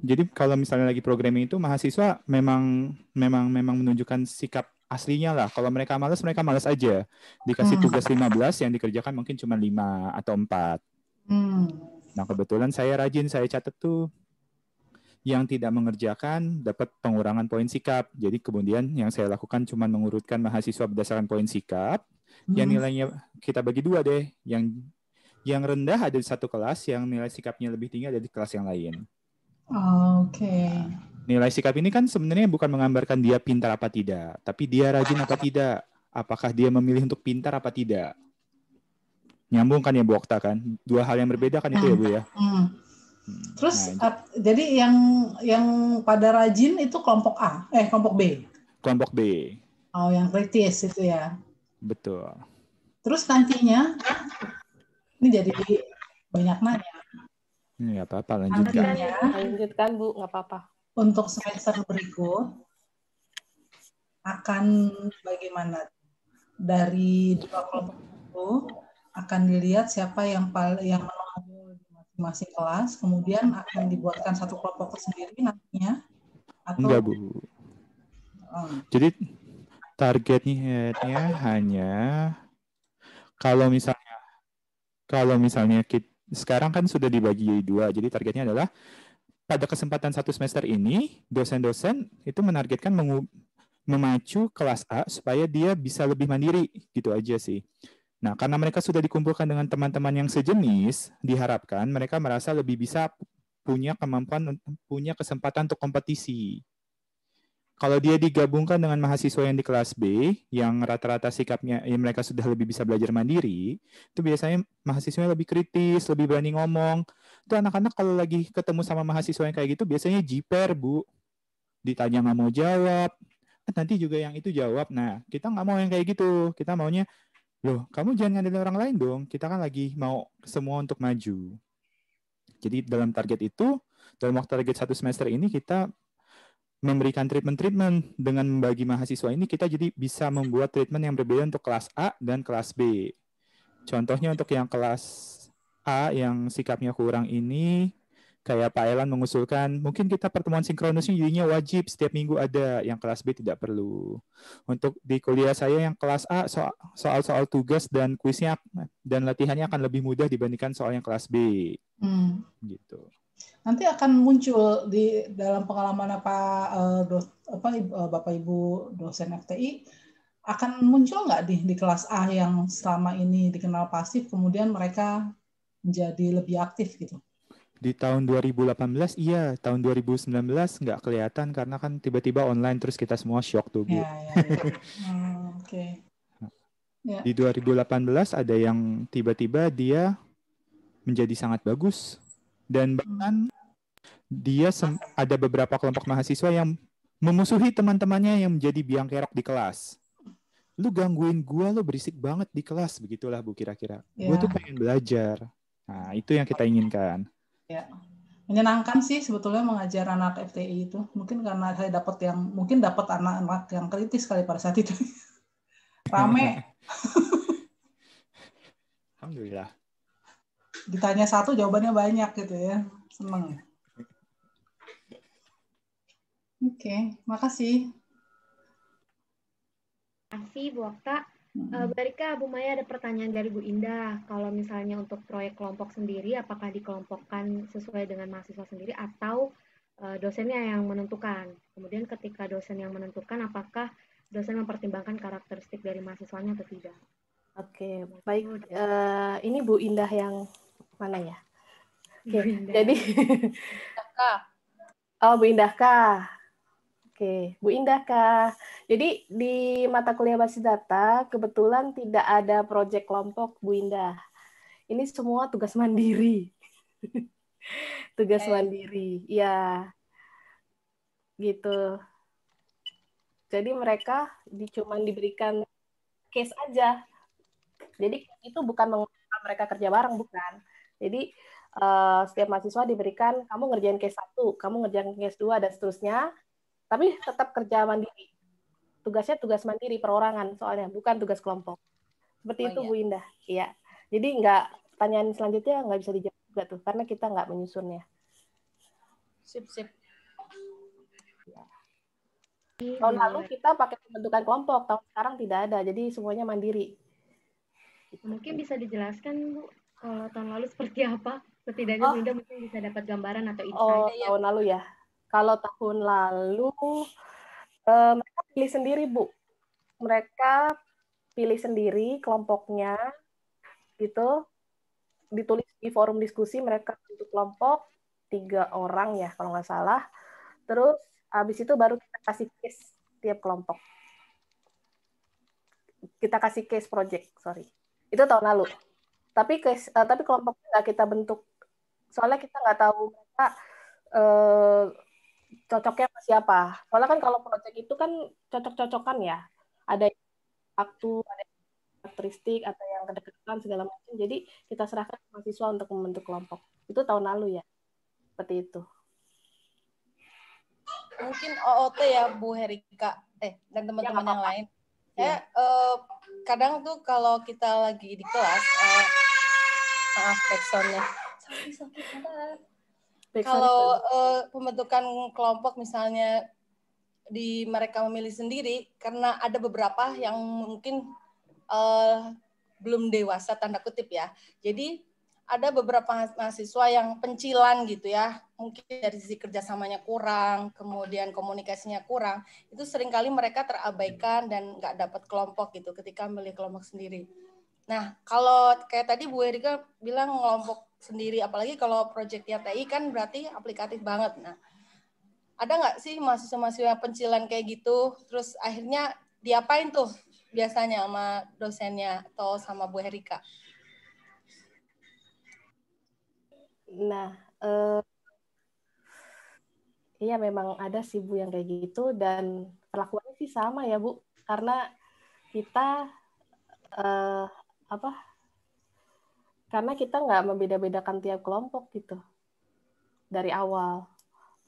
Speaker 1: jadi kalau misalnya lagi programming itu mahasiswa memang memang memang menunjukkan sikap aslinya lah. Kalau mereka malas, mereka malas aja. Dikasih hmm. tugas 15 yang dikerjakan mungkin cuma 5 atau
Speaker 7: 4.
Speaker 1: Nah, kebetulan saya rajin, saya catat tuh yang tidak mengerjakan dapat pengurangan poin sikap. Jadi kemudian yang saya lakukan cuma mengurutkan mahasiswa berdasarkan poin sikap, hmm. yang nilainya kita bagi dua deh, yang yang rendah ada di satu kelas, yang nilai sikapnya lebih tinggi ada di kelas yang lain.
Speaker 7: Oh, Oke. Okay. Nah,
Speaker 1: nilai sikap ini kan sebenarnya bukan menggambarkan dia pintar apa tidak, tapi dia rajin apa tidak, apakah dia memilih untuk pintar apa tidak nyambung kan ya Bu Okta kan dua hal yang berbeda kan itu ya Bu ya hmm.
Speaker 7: hmm. hmm terus nah, eh, jadi yang yang pada rajin itu kelompok A eh kelompok B kelompok B oh yang kritis itu ya betul terus nantinya ini jadi
Speaker 1: banyak nanya ini nggak apa-apa lanjutkan nantinya,
Speaker 7: lanjutkan Bu nggak apa-apa untuk semester berikut akan bagaimana dari dua kelompok itu akan dilihat siapa yang paling yang menonjol di masing-masing kelas, kemudian akan dibuatkan satu kelompok tersendiri nantinya. Atau... Enggak
Speaker 1: bu. Oh. Jadi targetnya hanya kalau misalnya kalau misalnya kita, sekarang kan sudah dibagi jadi dua, jadi targetnya adalah pada kesempatan satu semester ini dosen-dosen itu menargetkan mengu- memacu kelas A supaya dia bisa lebih mandiri gitu aja sih. Nah, karena mereka sudah dikumpulkan dengan teman-teman yang sejenis, diharapkan mereka merasa lebih bisa punya kemampuan, punya kesempatan untuk kompetisi. Kalau dia digabungkan dengan mahasiswa yang di kelas B, yang rata-rata sikapnya ya mereka sudah lebih bisa belajar mandiri, itu biasanya mahasiswanya lebih kritis, lebih berani ngomong. Itu anak-anak kalau lagi ketemu sama mahasiswa yang kayak gitu, biasanya jiper, Bu. Ditanya nggak mau jawab, nanti juga yang itu jawab. Nah, kita nggak mau yang kayak gitu. Kita maunya loh kamu jangan ngandelin orang lain dong kita kan lagi mau semua untuk maju jadi dalam target itu dalam waktu target satu semester ini kita memberikan treatment-treatment dengan membagi mahasiswa ini kita jadi bisa membuat treatment yang berbeda untuk kelas A dan kelas B. Contohnya untuk yang kelas A yang sikapnya kurang ini kayak Pak Elan mengusulkan mungkin kita pertemuan sinkronusnya jadinya wajib setiap minggu ada yang kelas B tidak perlu untuk di kuliah saya yang kelas A soal-soal tugas dan kuisnya dan latihannya akan lebih mudah dibandingkan soal yang kelas B hmm. gitu
Speaker 7: nanti akan muncul di dalam pengalaman apa uh, apa uh, bapak ibu dosen FTI akan muncul nggak di di kelas A yang selama ini dikenal pasif kemudian mereka menjadi lebih aktif gitu
Speaker 1: di tahun 2018 iya tahun 2019 nggak kelihatan karena kan tiba-tiba online terus kita semua shock tuh bu. Ya, ya,
Speaker 7: ya. hmm, okay.
Speaker 8: ya. Di
Speaker 1: 2018 ada yang tiba-tiba dia menjadi sangat bagus dan bahkan dia ada beberapa kelompok mahasiswa yang memusuhi teman-temannya yang menjadi biang kerok di kelas. Lu gangguin gua, lu berisik banget di kelas begitulah bu kira-kira. Ya. Gua tuh ya. pengen belajar. Nah itu yang kita inginkan ya
Speaker 7: menyenangkan sih sebetulnya mengajar anak FTI itu mungkin karena saya dapat yang mungkin dapat anak-anak yang kritis kali pada saat itu
Speaker 1: rame alhamdulillah
Speaker 7: ditanya satu jawabannya banyak gitu ya seneng oke
Speaker 2: okay, makasih makasih Bu Okta Uh, eh, Barika, Bu Maya ada pertanyaan dari Bu Indah. Kalau misalnya untuk proyek kelompok sendiri, apakah dikelompokkan sesuai dengan mahasiswa sendiri atau uh, dosennya yang menentukan? Kemudian ketika dosen yang menentukan, apakah dosen mempertimbangkan karakteristik dari mahasiswanya atau tidak?
Speaker 3: Oke, okay, baik. Uh, ini Bu Indah yang mana ya? Oke, Indah. jadi... Kak. oh, Bu Indah Kak. Oke, Bu Indah Kak. Jadi di mata kuliah basis data kebetulan tidak ada proyek kelompok Bu Indah. Ini semua tugas mandiri. tugas okay. mandiri. Ya. Gitu. Jadi mereka di, cuman diberikan case aja. Jadi itu bukan mengapa mereka kerja bareng bukan. Jadi uh, setiap mahasiswa diberikan kamu ngerjain case satu, kamu ngerjain case dua dan seterusnya tapi tetap kerja mandiri. Tugasnya tugas mandiri perorangan soalnya, bukan tugas kelompok. Seperti oh, itu iya. Bu Indah. Iya. Jadi nggak pertanyaan selanjutnya nggak bisa dijawab juga tuh, karena kita nggak menyusunnya. Sip, sip. Tahun lalu kita pakai pembentukan kelompok, tahun sekarang tidak ada, jadi semuanya mandiri.
Speaker 2: Gitu. Mungkin bisa dijelaskan Bu, kalau eh, tahun lalu seperti apa? Setidaknya oh. mungkin bisa dapat gambaran atau insight. Oh, ya. tahun lalu ya.
Speaker 3: Kalau tahun lalu eh, mereka pilih sendiri, Bu. Mereka pilih sendiri kelompoknya gitu ditulis di forum diskusi mereka untuk kelompok tiga orang ya kalau nggak salah terus habis itu baru kita kasih case tiap kelompok kita kasih case project sorry itu tahun lalu tapi case uh, tapi kelompoknya nggak kita bentuk soalnya kita nggak tahu mereka uh, cocoknya sama siapa. Soalnya kan kalau proyek itu kan cocok-cocokan ya. Ada waktu, ada yang karakteristik, atau yang kedekatan segala macam. Jadi kita serahkan ke mahasiswa untuk membentuk kelompok. Itu tahun lalu ya. Seperti itu.
Speaker 8: Mungkin OOT ya Bu Herika eh dan ya, teman-teman yang lain. Ya, eh, kadang tuh kalau kita lagi di kelas eh, maaf teksonnya. Sorry, sorry, Baik, kalau uh, pembentukan kelompok misalnya di mereka memilih sendiri karena ada beberapa yang mungkin uh, belum dewasa tanda kutip ya. Jadi ada beberapa mahasiswa yang pencilan gitu ya, mungkin dari sisi kerjasamanya kurang, kemudian komunikasinya kurang, itu seringkali mereka terabaikan dan nggak dapat kelompok gitu ketika memilih kelompok sendiri. Nah, kalau kayak tadi Bu Erika bilang kelompok sendiri apalagi kalau ya TI kan berarti aplikatif banget nah ada nggak sih mahasiswa-mahasiswa pencilan kayak gitu terus akhirnya diapain tuh biasanya sama dosennya atau sama Bu Herika
Speaker 3: nah uh, iya memang ada sih Bu yang kayak gitu dan perlakuannya sih sama ya Bu karena kita uh, apa karena kita nggak membeda-bedakan tiap kelompok gitu dari awal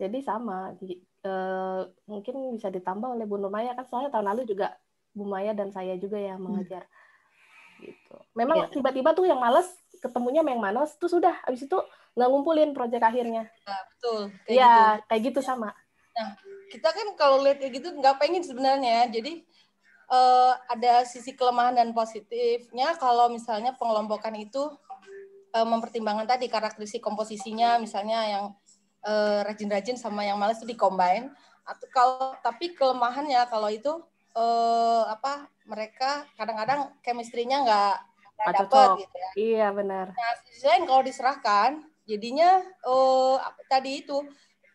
Speaker 3: jadi sama di, eh, mungkin bisa ditambah oleh Bu Maya kan soalnya tahun lalu juga Bu Maya dan saya juga yang hmm. mengajar hmm.
Speaker 8: gitu memang iya.
Speaker 3: tiba-tiba tuh yang males ketemunya yang manos tuh sudah habis itu nggak
Speaker 8: ngumpulin proyek akhirnya iya, betul kayak ya gitu. kayak gitu iya. sama nah kita kan kalau lihat kayak gitu nggak pengen sebenarnya jadi uh, ada sisi kelemahan dan positifnya kalau misalnya pengelompokan itu uh, mempertimbangkan tadi karakteristik komposisinya misalnya yang eh, rajin-rajin uh, sama yang malas itu dikombin atau kalau tapi kelemahannya kalau itu uh, apa mereka kadang-kadang chemistry-nya nggak dapet. gitu ya.
Speaker 3: Iya benar.
Speaker 8: Nah, selain kalau diserahkan jadinya uh, tadi itu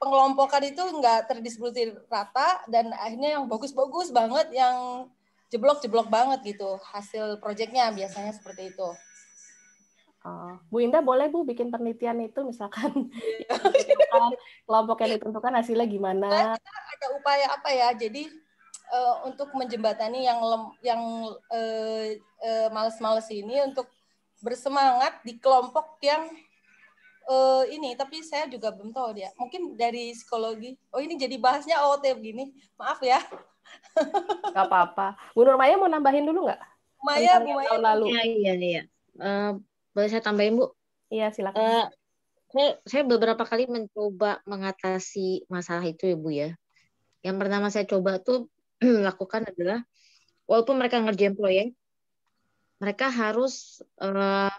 Speaker 8: pengelompokan itu nggak terdistribusi rata dan akhirnya yang bagus-bagus banget yang jeblok-jeblok banget gitu hasil proyeknya biasanya seperti itu.
Speaker 3: Eh, Bu Indah boleh Bu bikin penelitian itu misalkan yeah. kelompok yang ditentukan hasilnya gimana? Kan
Speaker 8: ada upaya apa ya? Jadi uh, untuk menjembatani yang lem, yang uh, uh, males-males ini untuk bersemangat di kelompok yang uh, ini tapi saya juga belum tahu dia mungkin dari psikologi oh ini jadi bahasnya OOT begini maaf ya
Speaker 3: Gak apa-apa Bu Nurmaya mau nambahin dulu nggak
Speaker 8: Maya Maya tahun lalu iya iya
Speaker 4: iya uh, boleh saya tambahin, Bu? Iya, silakan. Uh, saya, saya beberapa kali mencoba mengatasi masalah itu ya, Bu ya. Yang pertama saya coba tuh lakukan adalah walaupun mereka ngerjain proyek, mereka harus uh,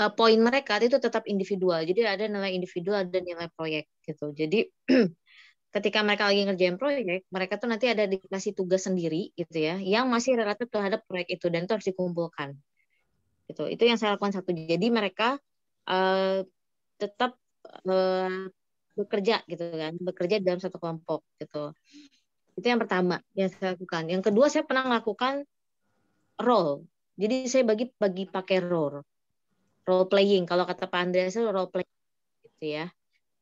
Speaker 4: uh, poin mereka itu tetap individual. Jadi ada nilai individual dan nilai proyek gitu. Jadi ketika mereka lagi ngerjain proyek, mereka tuh nanti ada dikasih tugas sendiri gitu ya, yang masih relatif terhadap proyek itu dan itu harus dikumpulkan gitu itu yang saya lakukan satu jadi mereka uh, tetap uh, bekerja gitu kan bekerja dalam satu kelompok gitu itu yang pertama yang saya lakukan yang kedua saya pernah melakukan role jadi saya bagi bagi pakai role role playing kalau kata Pak Andreas itu role playing gitu ya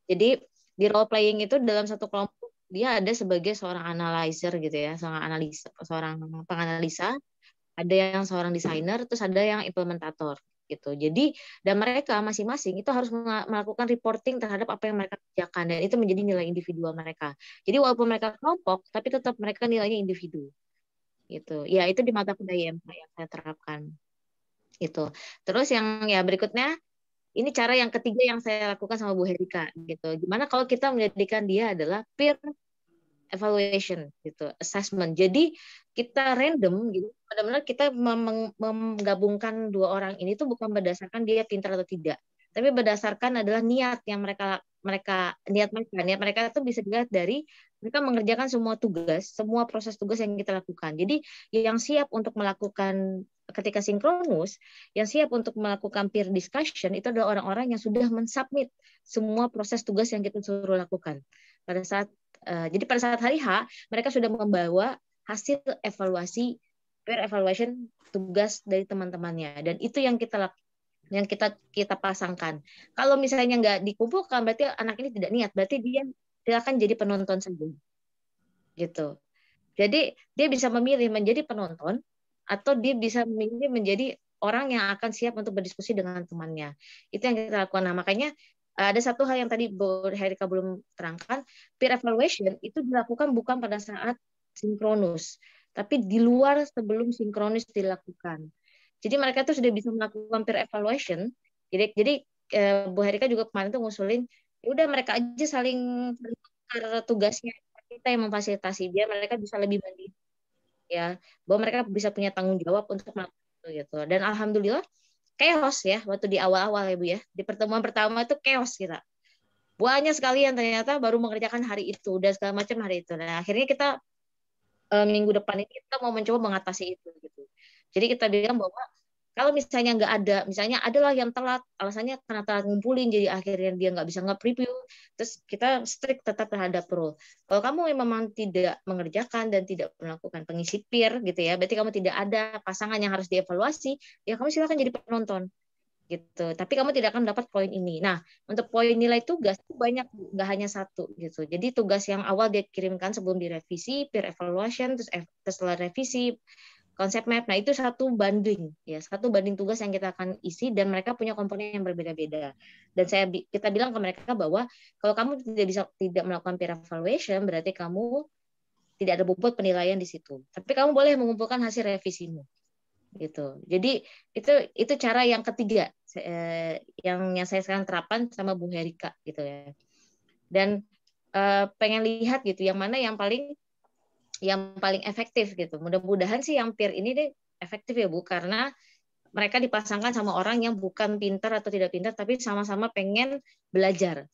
Speaker 4: jadi di role playing itu dalam satu kelompok dia ada sebagai seorang analyzer gitu ya seorang analisa seorang penganalisa ada yang seorang desainer terus ada yang implementator gitu. Jadi dan mereka masing-masing itu harus melakukan reporting terhadap apa yang mereka kerjakan dan itu menjadi nilai individual mereka. Jadi walaupun mereka kelompok tapi tetap mereka nilainya individu. Gitu. Ya, itu di mata kuliah yang saya terapkan. Gitu. Terus yang ya berikutnya ini cara yang ketiga yang saya lakukan sama Bu Herika gitu. Gimana kalau kita menjadikan dia adalah peer evaluation gitu, assessment. Jadi kita random gitu benar-benar kita menggabungkan dua orang ini tuh bukan berdasarkan dia pintar atau tidak, tapi berdasarkan adalah niat yang mereka mereka niat mereka niat mereka itu bisa dilihat dari mereka mengerjakan semua tugas, semua proses tugas yang kita lakukan. Jadi yang siap untuk melakukan ketika sinkronus, yang siap untuk melakukan peer discussion itu adalah orang-orang yang sudah mensubmit semua proses tugas yang kita suruh lakukan. Pada saat uh, jadi pada saat hari H, mereka sudah membawa hasil evaluasi peer evaluation tugas dari teman-temannya dan itu yang kita yang kita kita pasangkan. Kalau misalnya nggak dikumpulkan, berarti anak ini tidak niat, berarti dia tidak akan jadi penonton saja, gitu. Jadi dia bisa memilih menjadi penonton atau dia bisa memilih menjadi orang yang akan siap untuk berdiskusi dengan temannya. Itu yang kita lakukan. Nah, makanya eh, ada satu hal yang tadi Bu Herika belum terangkan, peer evaluation itu dilakukan bukan pada saat sinkronus tapi di luar sebelum sinkronis dilakukan. Jadi mereka tuh sudah bisa melakukan peer evaluation. Jadi jadi eh, Bu Harika juga kemarin tuh ngusulin, ya udah mereka aja saling tukar tugasnya kita yang memfasilitasi dia, mereka bisa lebih mandiri, ya bahwa mereka bisa punya tanggung jawab untuk melakukan itu gitu dan alhamdulillah chaos ya waktu di awal-awal ya bu ya di pertemuan pertama itu chaos kita banyak sekali yang ternyata baru mengerjakan hari itu udah segala macam hari itu. Nah, akhirnya kita e, minggu depan ini kita mau mencoba mengatasi itu gitu. Jadi kita bilang bahwa kalau misalnya nggak ada, misalnya adalah yang telat, alasannya karena telat ngumpulin, jadi akhirnya dia nggak bisa nge-preview, terus kita strict tetap terhadap rule. Kalau kamu memang tidak mengerjakan dan tidak melakukan pengisi peer gitu ya, berarti kamu tidak ada pasangan yang harus dievaluasi, ya kamu silakan jadi penonton gitu. Tapi kamu tidak akan dapat poin ini. Nah, untuk poin nilai tugas itu banyak, nggak hanya satu gitu. Jadi tugas yang awal dia kirimkan sebelum direvisi, peer evaluation, terus setelah revisi, konsep map. Nah, itu satu banding ya, satu banding tugas yang kita akan isi dan mereka punya komponen yang berbeda-beda. Dan saya kita bilang ke mereka bahwa kalau kamu tidak bisa tidak melakukan peer evaluation, berarti kamu tidak ada bobot penilaian di situ. Tapi kamu boleh mengumpulkan hasil revisimu gitu. Jadi itu itu cara yang ketiga eh, yang yang saya sekarang terapkan sama Bu Herika gitu ya. Dan eh, pengen lihat gitu yang mana yang paling yang paling efektif gitu. Mudah-mudahan sih yang peer ini deh efektif ya Bu karena mereka dipasangkan sama orang yang bukan pintar atau tidak pintar tapi sama-sama pengen belajar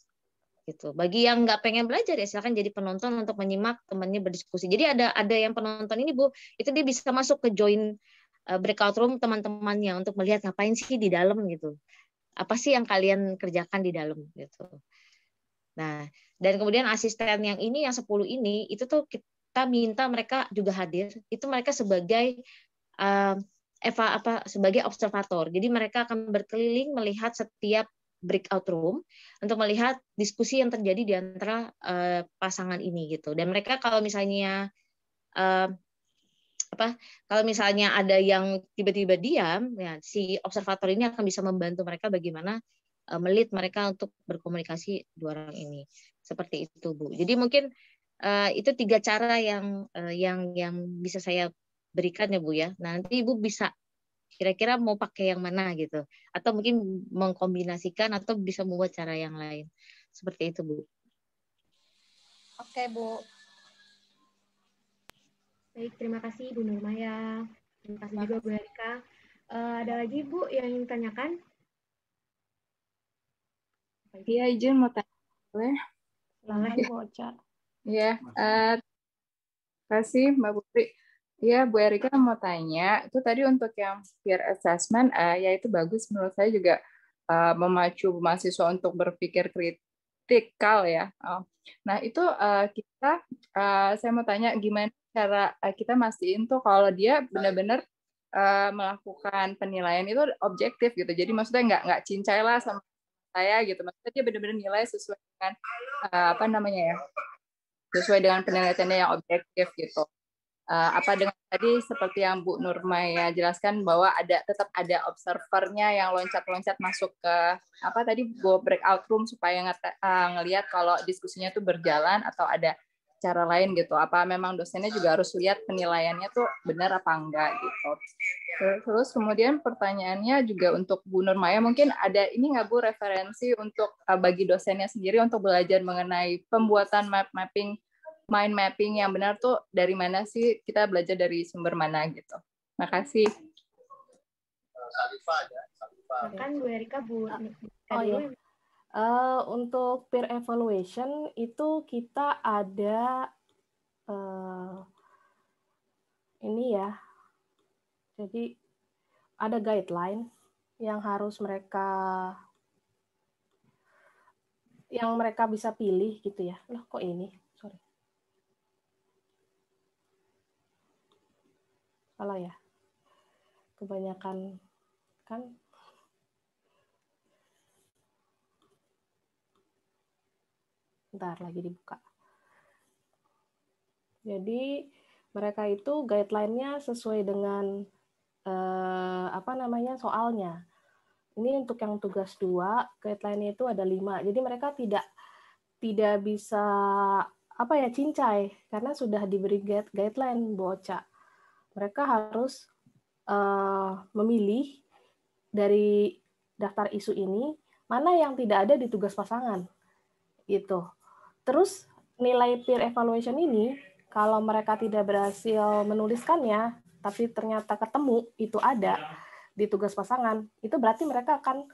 Speaker 4: gitu. Bagi yang nggak pengen belajar ya silakan jadi penonton untuk menyimak temannya berdiskusi. Jadi ada ada yang penonton ini Bu, itu dia bisa masuk ke join Eh, breakout room teman-temannya untuk melihat ngapain sih di dalam gitu. Apa sih yang kalian kerjakan di dalam gitu. Nah, dan kemudian asisten yang ini yang 10 ini itu tuh kita minta mereka juga hadir. Itu mereka sebagai uh, Eva apa sebagai observator. Jadi mereka akan berkeliling melihat setiap breakout room untuk melihat diskusi yang terjadi di antara uh, pasangan ini gitu. Dan mereka kalau misalnya uh, apa kalau misalnya ada yang tiba-tiba diam ya si observator ini akan bisa membantu mereka bagaimana uh, melit mereka untuk berkomunikasi dua orang ini seperti itu Bu jadi mungkin uh, itu tiga cara yang uh, yang yang bisa saya berikan ya Bu ya nanti Ibu bisa kira-kira mau pakai yang mana gitu atau mungkin mengkombinasikan atau bisa membuat cara yang lain seperti itu Bu
Speaker 2: Oke Bu Baik, terima kasih Bu Nurmaya. Terima kasih juga Bu Erika. Uh, ada lagi Bu yang ingin tanyakan?
Speaker 6: Iya, izin mau tanya. Boleh? Boleh, Bu Oca. Iya, eh, terima kasih Mbak Putri. Iya, Bu Erika mau tanya, itu tadi untuk yang peer assessment, uh, ya itu bagus menurut saya juga uh, memacu mahasiswa untuk berpikir kritis kritikal ya. Oh. nah itu uh, kita, uh, saya mau tanya gimana cara eh, kita mastiin tuh kalau dia benar-benar uh, melakukan penilaian itu objektif gitu. Jadi maksudnya nggak nggak cincai lah sama saya gitu. Maksudnya dia benar-benar nilai sesuai dengan uh, apa namanya ya, sesuai dengan penilaiannya yang objektif gitu. Uh, apa dengan tadi seperti yang Bu Nurmaya jelaskan bahwa ada tetap ada observernya yang loncat-loncat masuk ke apa tadi go breakout room supaya nge, uh, ngelihat kalau diskusinya tuh berjalan atau ada cara lain gitu apa memang dosennya juga harus lihat penilaiannya tuh benar apa enggak gitu terus kemudian pertanyaannya juga untuk Bu Nur Maya mungkin ada ini nggak Bu referensi untuk eh, bagi dosennya sendiri untuk belajar mengenai pembuatan map mapping mind mapping yang benar tuh dari mana sih kita belajar dari sumber mana gitu makasih
Speaker 2: Salifa kan Bu Erika Bu oh, iya.
Speaker 3: Uh, untuk peer evaluation itu kita ada uh, ini ya. Jadi ada guideline yang harus mereka yang mereka bisa pilih gitu ya. Loh kok ini? Sorry. Salah ya. Kebanyakan kan Ntar lagi dibuka. Jadi mereka itu guideline-nya sesuai dengan eh, apa namanya soalnya. Ini untuk yang tugas dua, guideline nya itu ada lima. Jadi mereka tidak tidak bisa apa ya cincai karena sudah diberi guideline bocah. Mereka harus eh, memilih dari daftar isu ini mana yang tidak ada di tugas pasangan. Gitu. Terus nilai peer evaluation ini kalau mereka tidak berhasil menuliskannya, tapi ternyata ketemu itu ada ya. di tugas pasangan, itu berarti mereka akan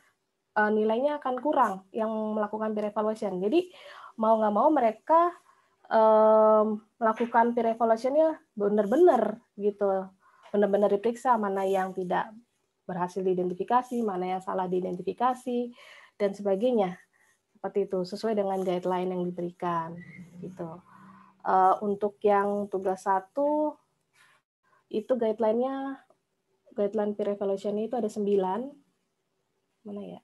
Speaker 3: e, nilainya akan kurang yang melakukan peer evaluation. Jadi mau nggak mau mereka um, melakukan peer evaluationnya benar-benar gitu, benar-benar diperiksa mana yang tidak berhasil diidentifikasi, mana yang salah diidentifikasi dan sebagainya seperti itu sesuai dengan guideline yang diberikan gitu uh, untuk yang tugas satu itu guideline-nya guideline peer evaluation itu ada sembilan mana ya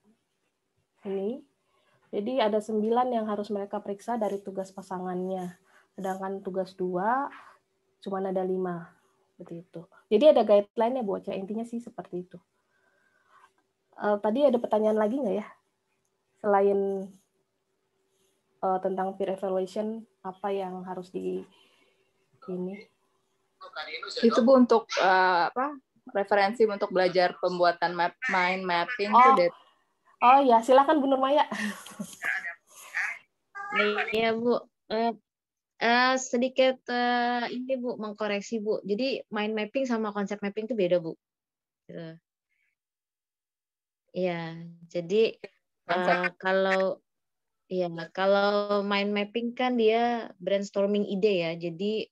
Speaker 3: ini jadi ada sembilan yang harus mereka periksa dari tugas pasangannya sedangkan tugas dua cuma ada lima seperti itu jadi ada guideline-nya buat ya intinya sih seperti itu uh, tadi ada pertanyaan lagi nggak ya selain uh, tentang peer evaluation apa yang harus di ini
Speaker 6: itu bu untuk uh, apa referensi untuk belajar pembuatan map mind mapping oh. Tuh, oh ya silakan Bu Nurmaya
Speaker 8: iya
Speaker 4: Bu uh, sedikit uh, ini Bu mengkoreksi Bu jadi mind mapping sama konsep mapping itu beda Bu uh, ya jadi uh, kalau Iya, kalau mind mapping kan dia brainstorming ide ya. Jadi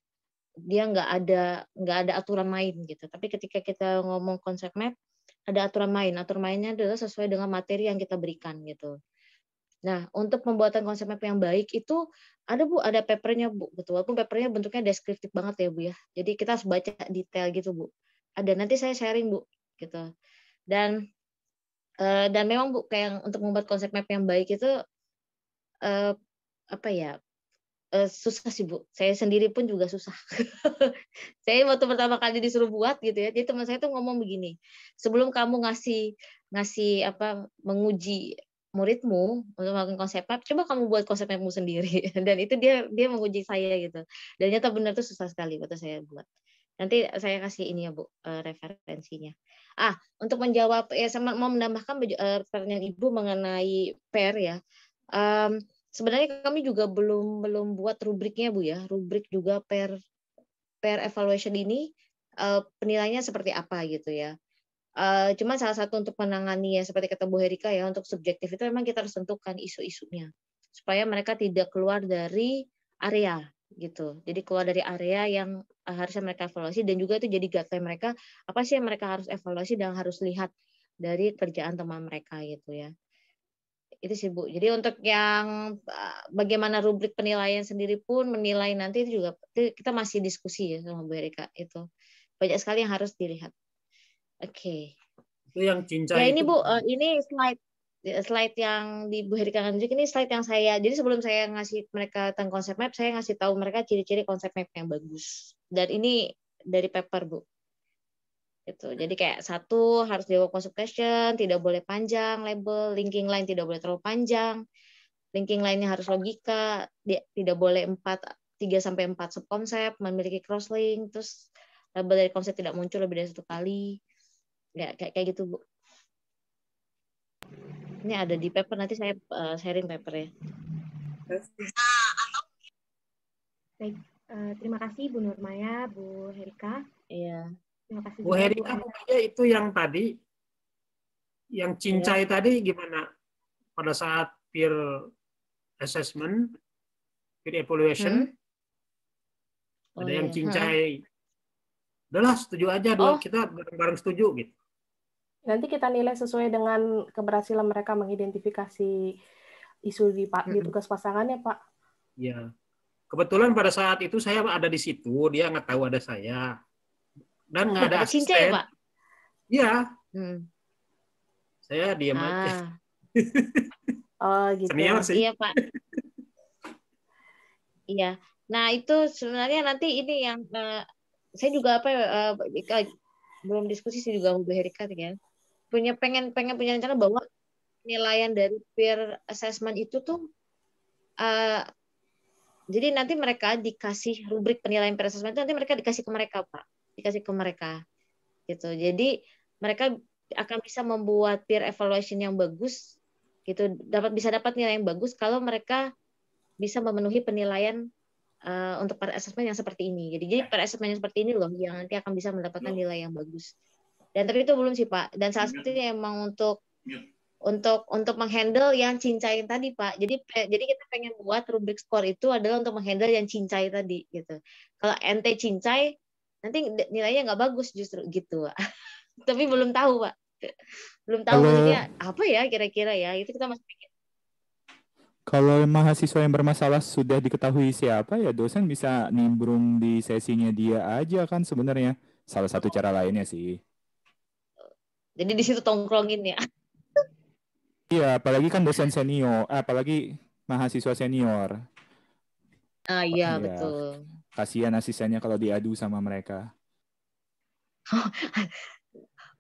Speaker 4: dia nggak ada nggak ada aturan main gitu. Tapi ketika kita ngomong konsep map, ada aturan main. Aturan mainnya adalah sesuai dengan materi yang kita berikan gitu. Nah, untuk pembuatan konsep map yang baik itu ada Bu, ada papernya Bu, gitu. Walaupun papernya bentuknya deskriptif banget ya Bu ya. Jadi kita harus baca detail gitu Bu. Ada nanti saya sharing Bu, gitu. Dan eh, dan memang Bu kayak untuk membuat konsep map yang baik itu uh, apa ya uh, susah sih bu saya sendiri pun juga susah saya waktu pertama kali disuruh buat gitu ya jadi teman saya tuh ngomong begini sebelum kamu ngasih ngasih apa menguji muridmu untuk melakukan konsep pub, coba kamu buat konsep kamu sendiri dan itu dia dia menguji saya gitu dan ternyata benar tuh susah sekali waktu saya buat nanti saya kasih ini ya bu eh, referensinya ah untuk menjawab ya sama mau menambahkan pertanyaan ibu mengenai pair ya um, Sebenarnya kami juga belum belum buat rubriknya Bu ya, rubrik juga per per evaluation ini uh, eh, penilainya seperti apa gitu ya. Uh, cuman salah satu untuk menangani ya seperti kata Bu Herika ya untuk subjektif itu memang kita harus tentukan isu-isunya supaya mereka tidak keluar dari area gitu. Jadi keluar dari area yang eh, harusnya mereka evaluasi dan juga itu jadi gateway mereka apa sih yang mereka harus evaluasi dan harus lihat dari kerjaan teman mereka gitu ya itu sih Bu. Jadi untuk yang eh, bagaimana rubrik penilaian sendiri pun menilai nanti itu juga kita masih diskusi ya sama Bu Erika itu. Banyak sekali yang harus dilihat. Oke.
Speaker 5: Okay. Itu yang cincai. Ya ini itu. Bu,
Speaker 4: eh, ini slide eh, slide yang di Bu Erika tunjuk ini slide yang saya. Jadi sebelum saya ngasih mereka tentang konsep map, saya ngasih tahu mereka ciri-ciri konsep map yang bagus. Dan ini dari paper Bu gitu. Jadi kayak satu harus di consultation, tidak boleh panjang label, linking line tidak boleh terlalu panjang, linking line-nya harus logika, tidak boleh 4 3 sampai 4 subkonsep, memiliki cross link, terus label dari konsep tidak muncul lebih dari satu kali. Ya kayak kayak gitu, Bu. Ini ada di paper nanti saya uh, sharing papernya.
Speaker 2: Baik, uh, terima kasih Bu Nurmaya, Bu Herika. Iya. Bu Herika, ah, ya itu yang
Speaker 5: tadi, yang iya. cincai ya. tadi gimana? Pada saat peer assessment, peer evaluation, hmm. ada yang oh, iya. cincai. Hmm. Udahlah, setuju aja, dua oh. kita bareng-bareng setuju gitu.
Speaker 3: Nanti kita nilai sesuai dengan keberhasilan mereka mengidentifikasi isu di, di hmm. tugas pasangannya, Pak.
Speaker 5: Iya. Kebetulan pada saat itu saya ada di situ, dia nggak tahu ada saya dan nggak ada ya, asisten. ya, Pak? Iya. Hmm. Saya diam ah. aja.
Speaker 4: Oh gitu. Senior sih. Iya Pak. iya. Nah itu sebenarnya nanti ini yang uh, saya juga apa uh, belum diskusi sih juga mau Herika ya punya pengen pengen punya rencana bahwa penilaian dari peer assessment itu tuh uh, jadi nanti mereka dikasih rubrik penilaian peer assessment itu nanti mereka dikasih ke mereka pak dikasih ke mereka gitu jadi mereka akan bisa membuat peer evaluation yang bagus gitu dapat bisa dapat nilai yang bagus kalau mereka bisa memenuhi penilaian uh, untuk para assessment yang seperti ini gitu. jadi jadi para assessment yang seperti ini loh yang nanti akan bisa mendapatkan iya. nilai yang bagus dan tapi itu belum sih pak dan salah iya. satunya emang untuk iya. untuk untuk menghandle yang cincai tadi pak jadi pe, jadi kita pengen buat rubrik skor itu adalah untuk menghandle yang cincai tadi gitu kalau nt cincai nanti nilainya nggak bagus justru gitu pak tapi belum tahu pak belum tahu kalau, maksudnya apa ya kira-kira ya itu kita masih pikir
Speaker 1: kalau mahasiswa yang bermasalah sudah diketahui siapa ya dosen bisa nimbrung di sesinya dia aja kan sebenarnya salah satu cara lainnya sih
Speaker 4: jadi di situ tongkrongin ya
Speaker 1: iya apalagi kan dosen senior eh, apalagi mahasiswa senior
Speaker 4: ah iya ya. betul
Speaker 1: Kasihan asistennya kalau diadu sama mereka.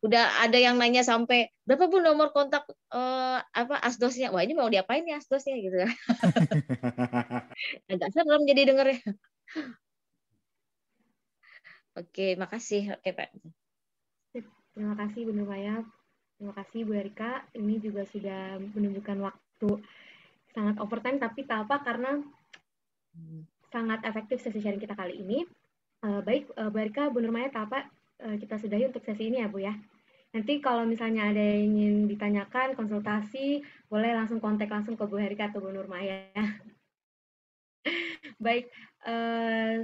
Speaker 4: Udah ada yang nanya sampai berapa pun nomor kontak uh, apa asdosnya? Wah ini mau diapain ya asdosnya gitu. Kan. Agak serem jadi denger ya Oke, makasih. Oke, Pak.
Speaker 2: Terima kasih Bu Nurmaya. Terima kasih Bu Erika. Ini juga sudah menunjukkan waktu sangat overtime tapi tak apa karena hmm sangat efektif sesi sharing kita kali ini. Uh, baik, uh, eh, Barika, Bu Nurmaya, apa uh, eh, kita sudahi untuk sesi ini ya, Bu ya. Nanti kalau misalnya ada yang ingin ditanyakan, konsultasi, boleh langsung kontak langsung ke Bu Herika atau Bu Nurmaya. baik,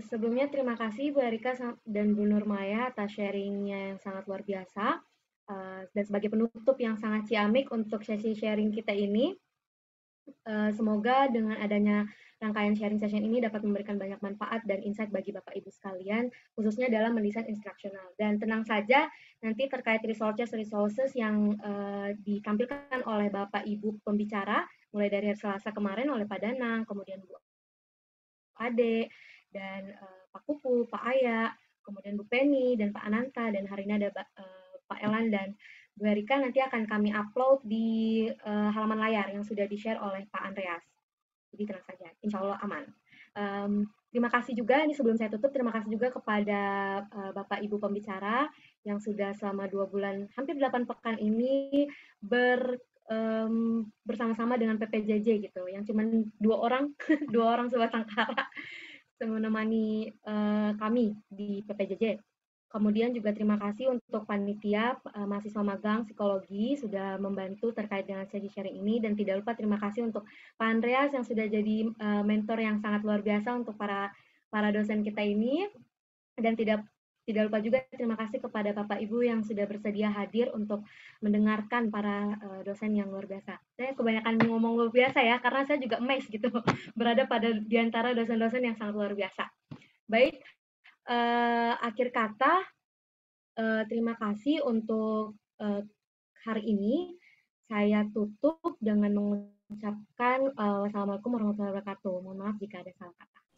Speaker 2: sebelumnya terima kasih Bu Herika dan Bu Nurmaya atas sharingnya yang sangat luar biasa. dan sebagai penutup yang sangat ciamik untuk sesi sharing kita ini, semoga dengan adanya Rangkaian sharing session ini dapat memberikan banyak manfaat dan insight bagi Bapak Ibu sekalian, khususnya dalam mendesain instruksional. Dan tenang saja, nanti terkait resources-resources yang uh, ditampilkan oleh Bapak Ibu pembicara, mulai dari hari Selasa kemarin oleh Pak Danang, kemudian Bu Ade, dan uh, Pak Kupu, Pak Aya, kemudian Bu Penny, dan Pak Ananta, dan hari ini ada uh, Pak Elan dan Bu Erika nanti akan kami upload di uh, halaman layar yang sudah di-share oleh Pak Andreas. Jadi tenang saja, insya Allah aman. Um, terima kasih juga, ini sebelum saya tutup, terima kasih juga kepada uh, Bapak Ibu pembicara yang sudah selama dua bulan, hampir delapan pekan ini ber um, bersama-sama dengan PPJJ gitu, yang cuma dua orang, dua orang sebatang kara menemani uh, kami di PPJJ Kemudian juga terima kasih untuk panitia uh, mahasiswa magang psikologi sudah membantu terkait dengan sesi sharing ini dan tidak lupa terima kasih untuk Pak Andreas yang sudah jadi uh, mentor yang sangat luar biasa untuk para para dosen kita ini dan tidak tidak lupa juga terima kasih kepada Bapak Ibu yang sudah bersedia hadir untuk mendengarkan para uh, dosen yang luar biasa. Saya kebanyakan ngomong luar biasa ya karena saya juga emes gitu berada pada di antara dosen-dosen yang sangat luar biasa. Baik, uh, akhir kata uh, terima kasih untuk uh, hari ini. Saya tutup dengan mengucapkan
Speaker 1: uh, wassalamualaikum warahmatullahi wabarakatuh. Mohon maaf jika ada salah kata.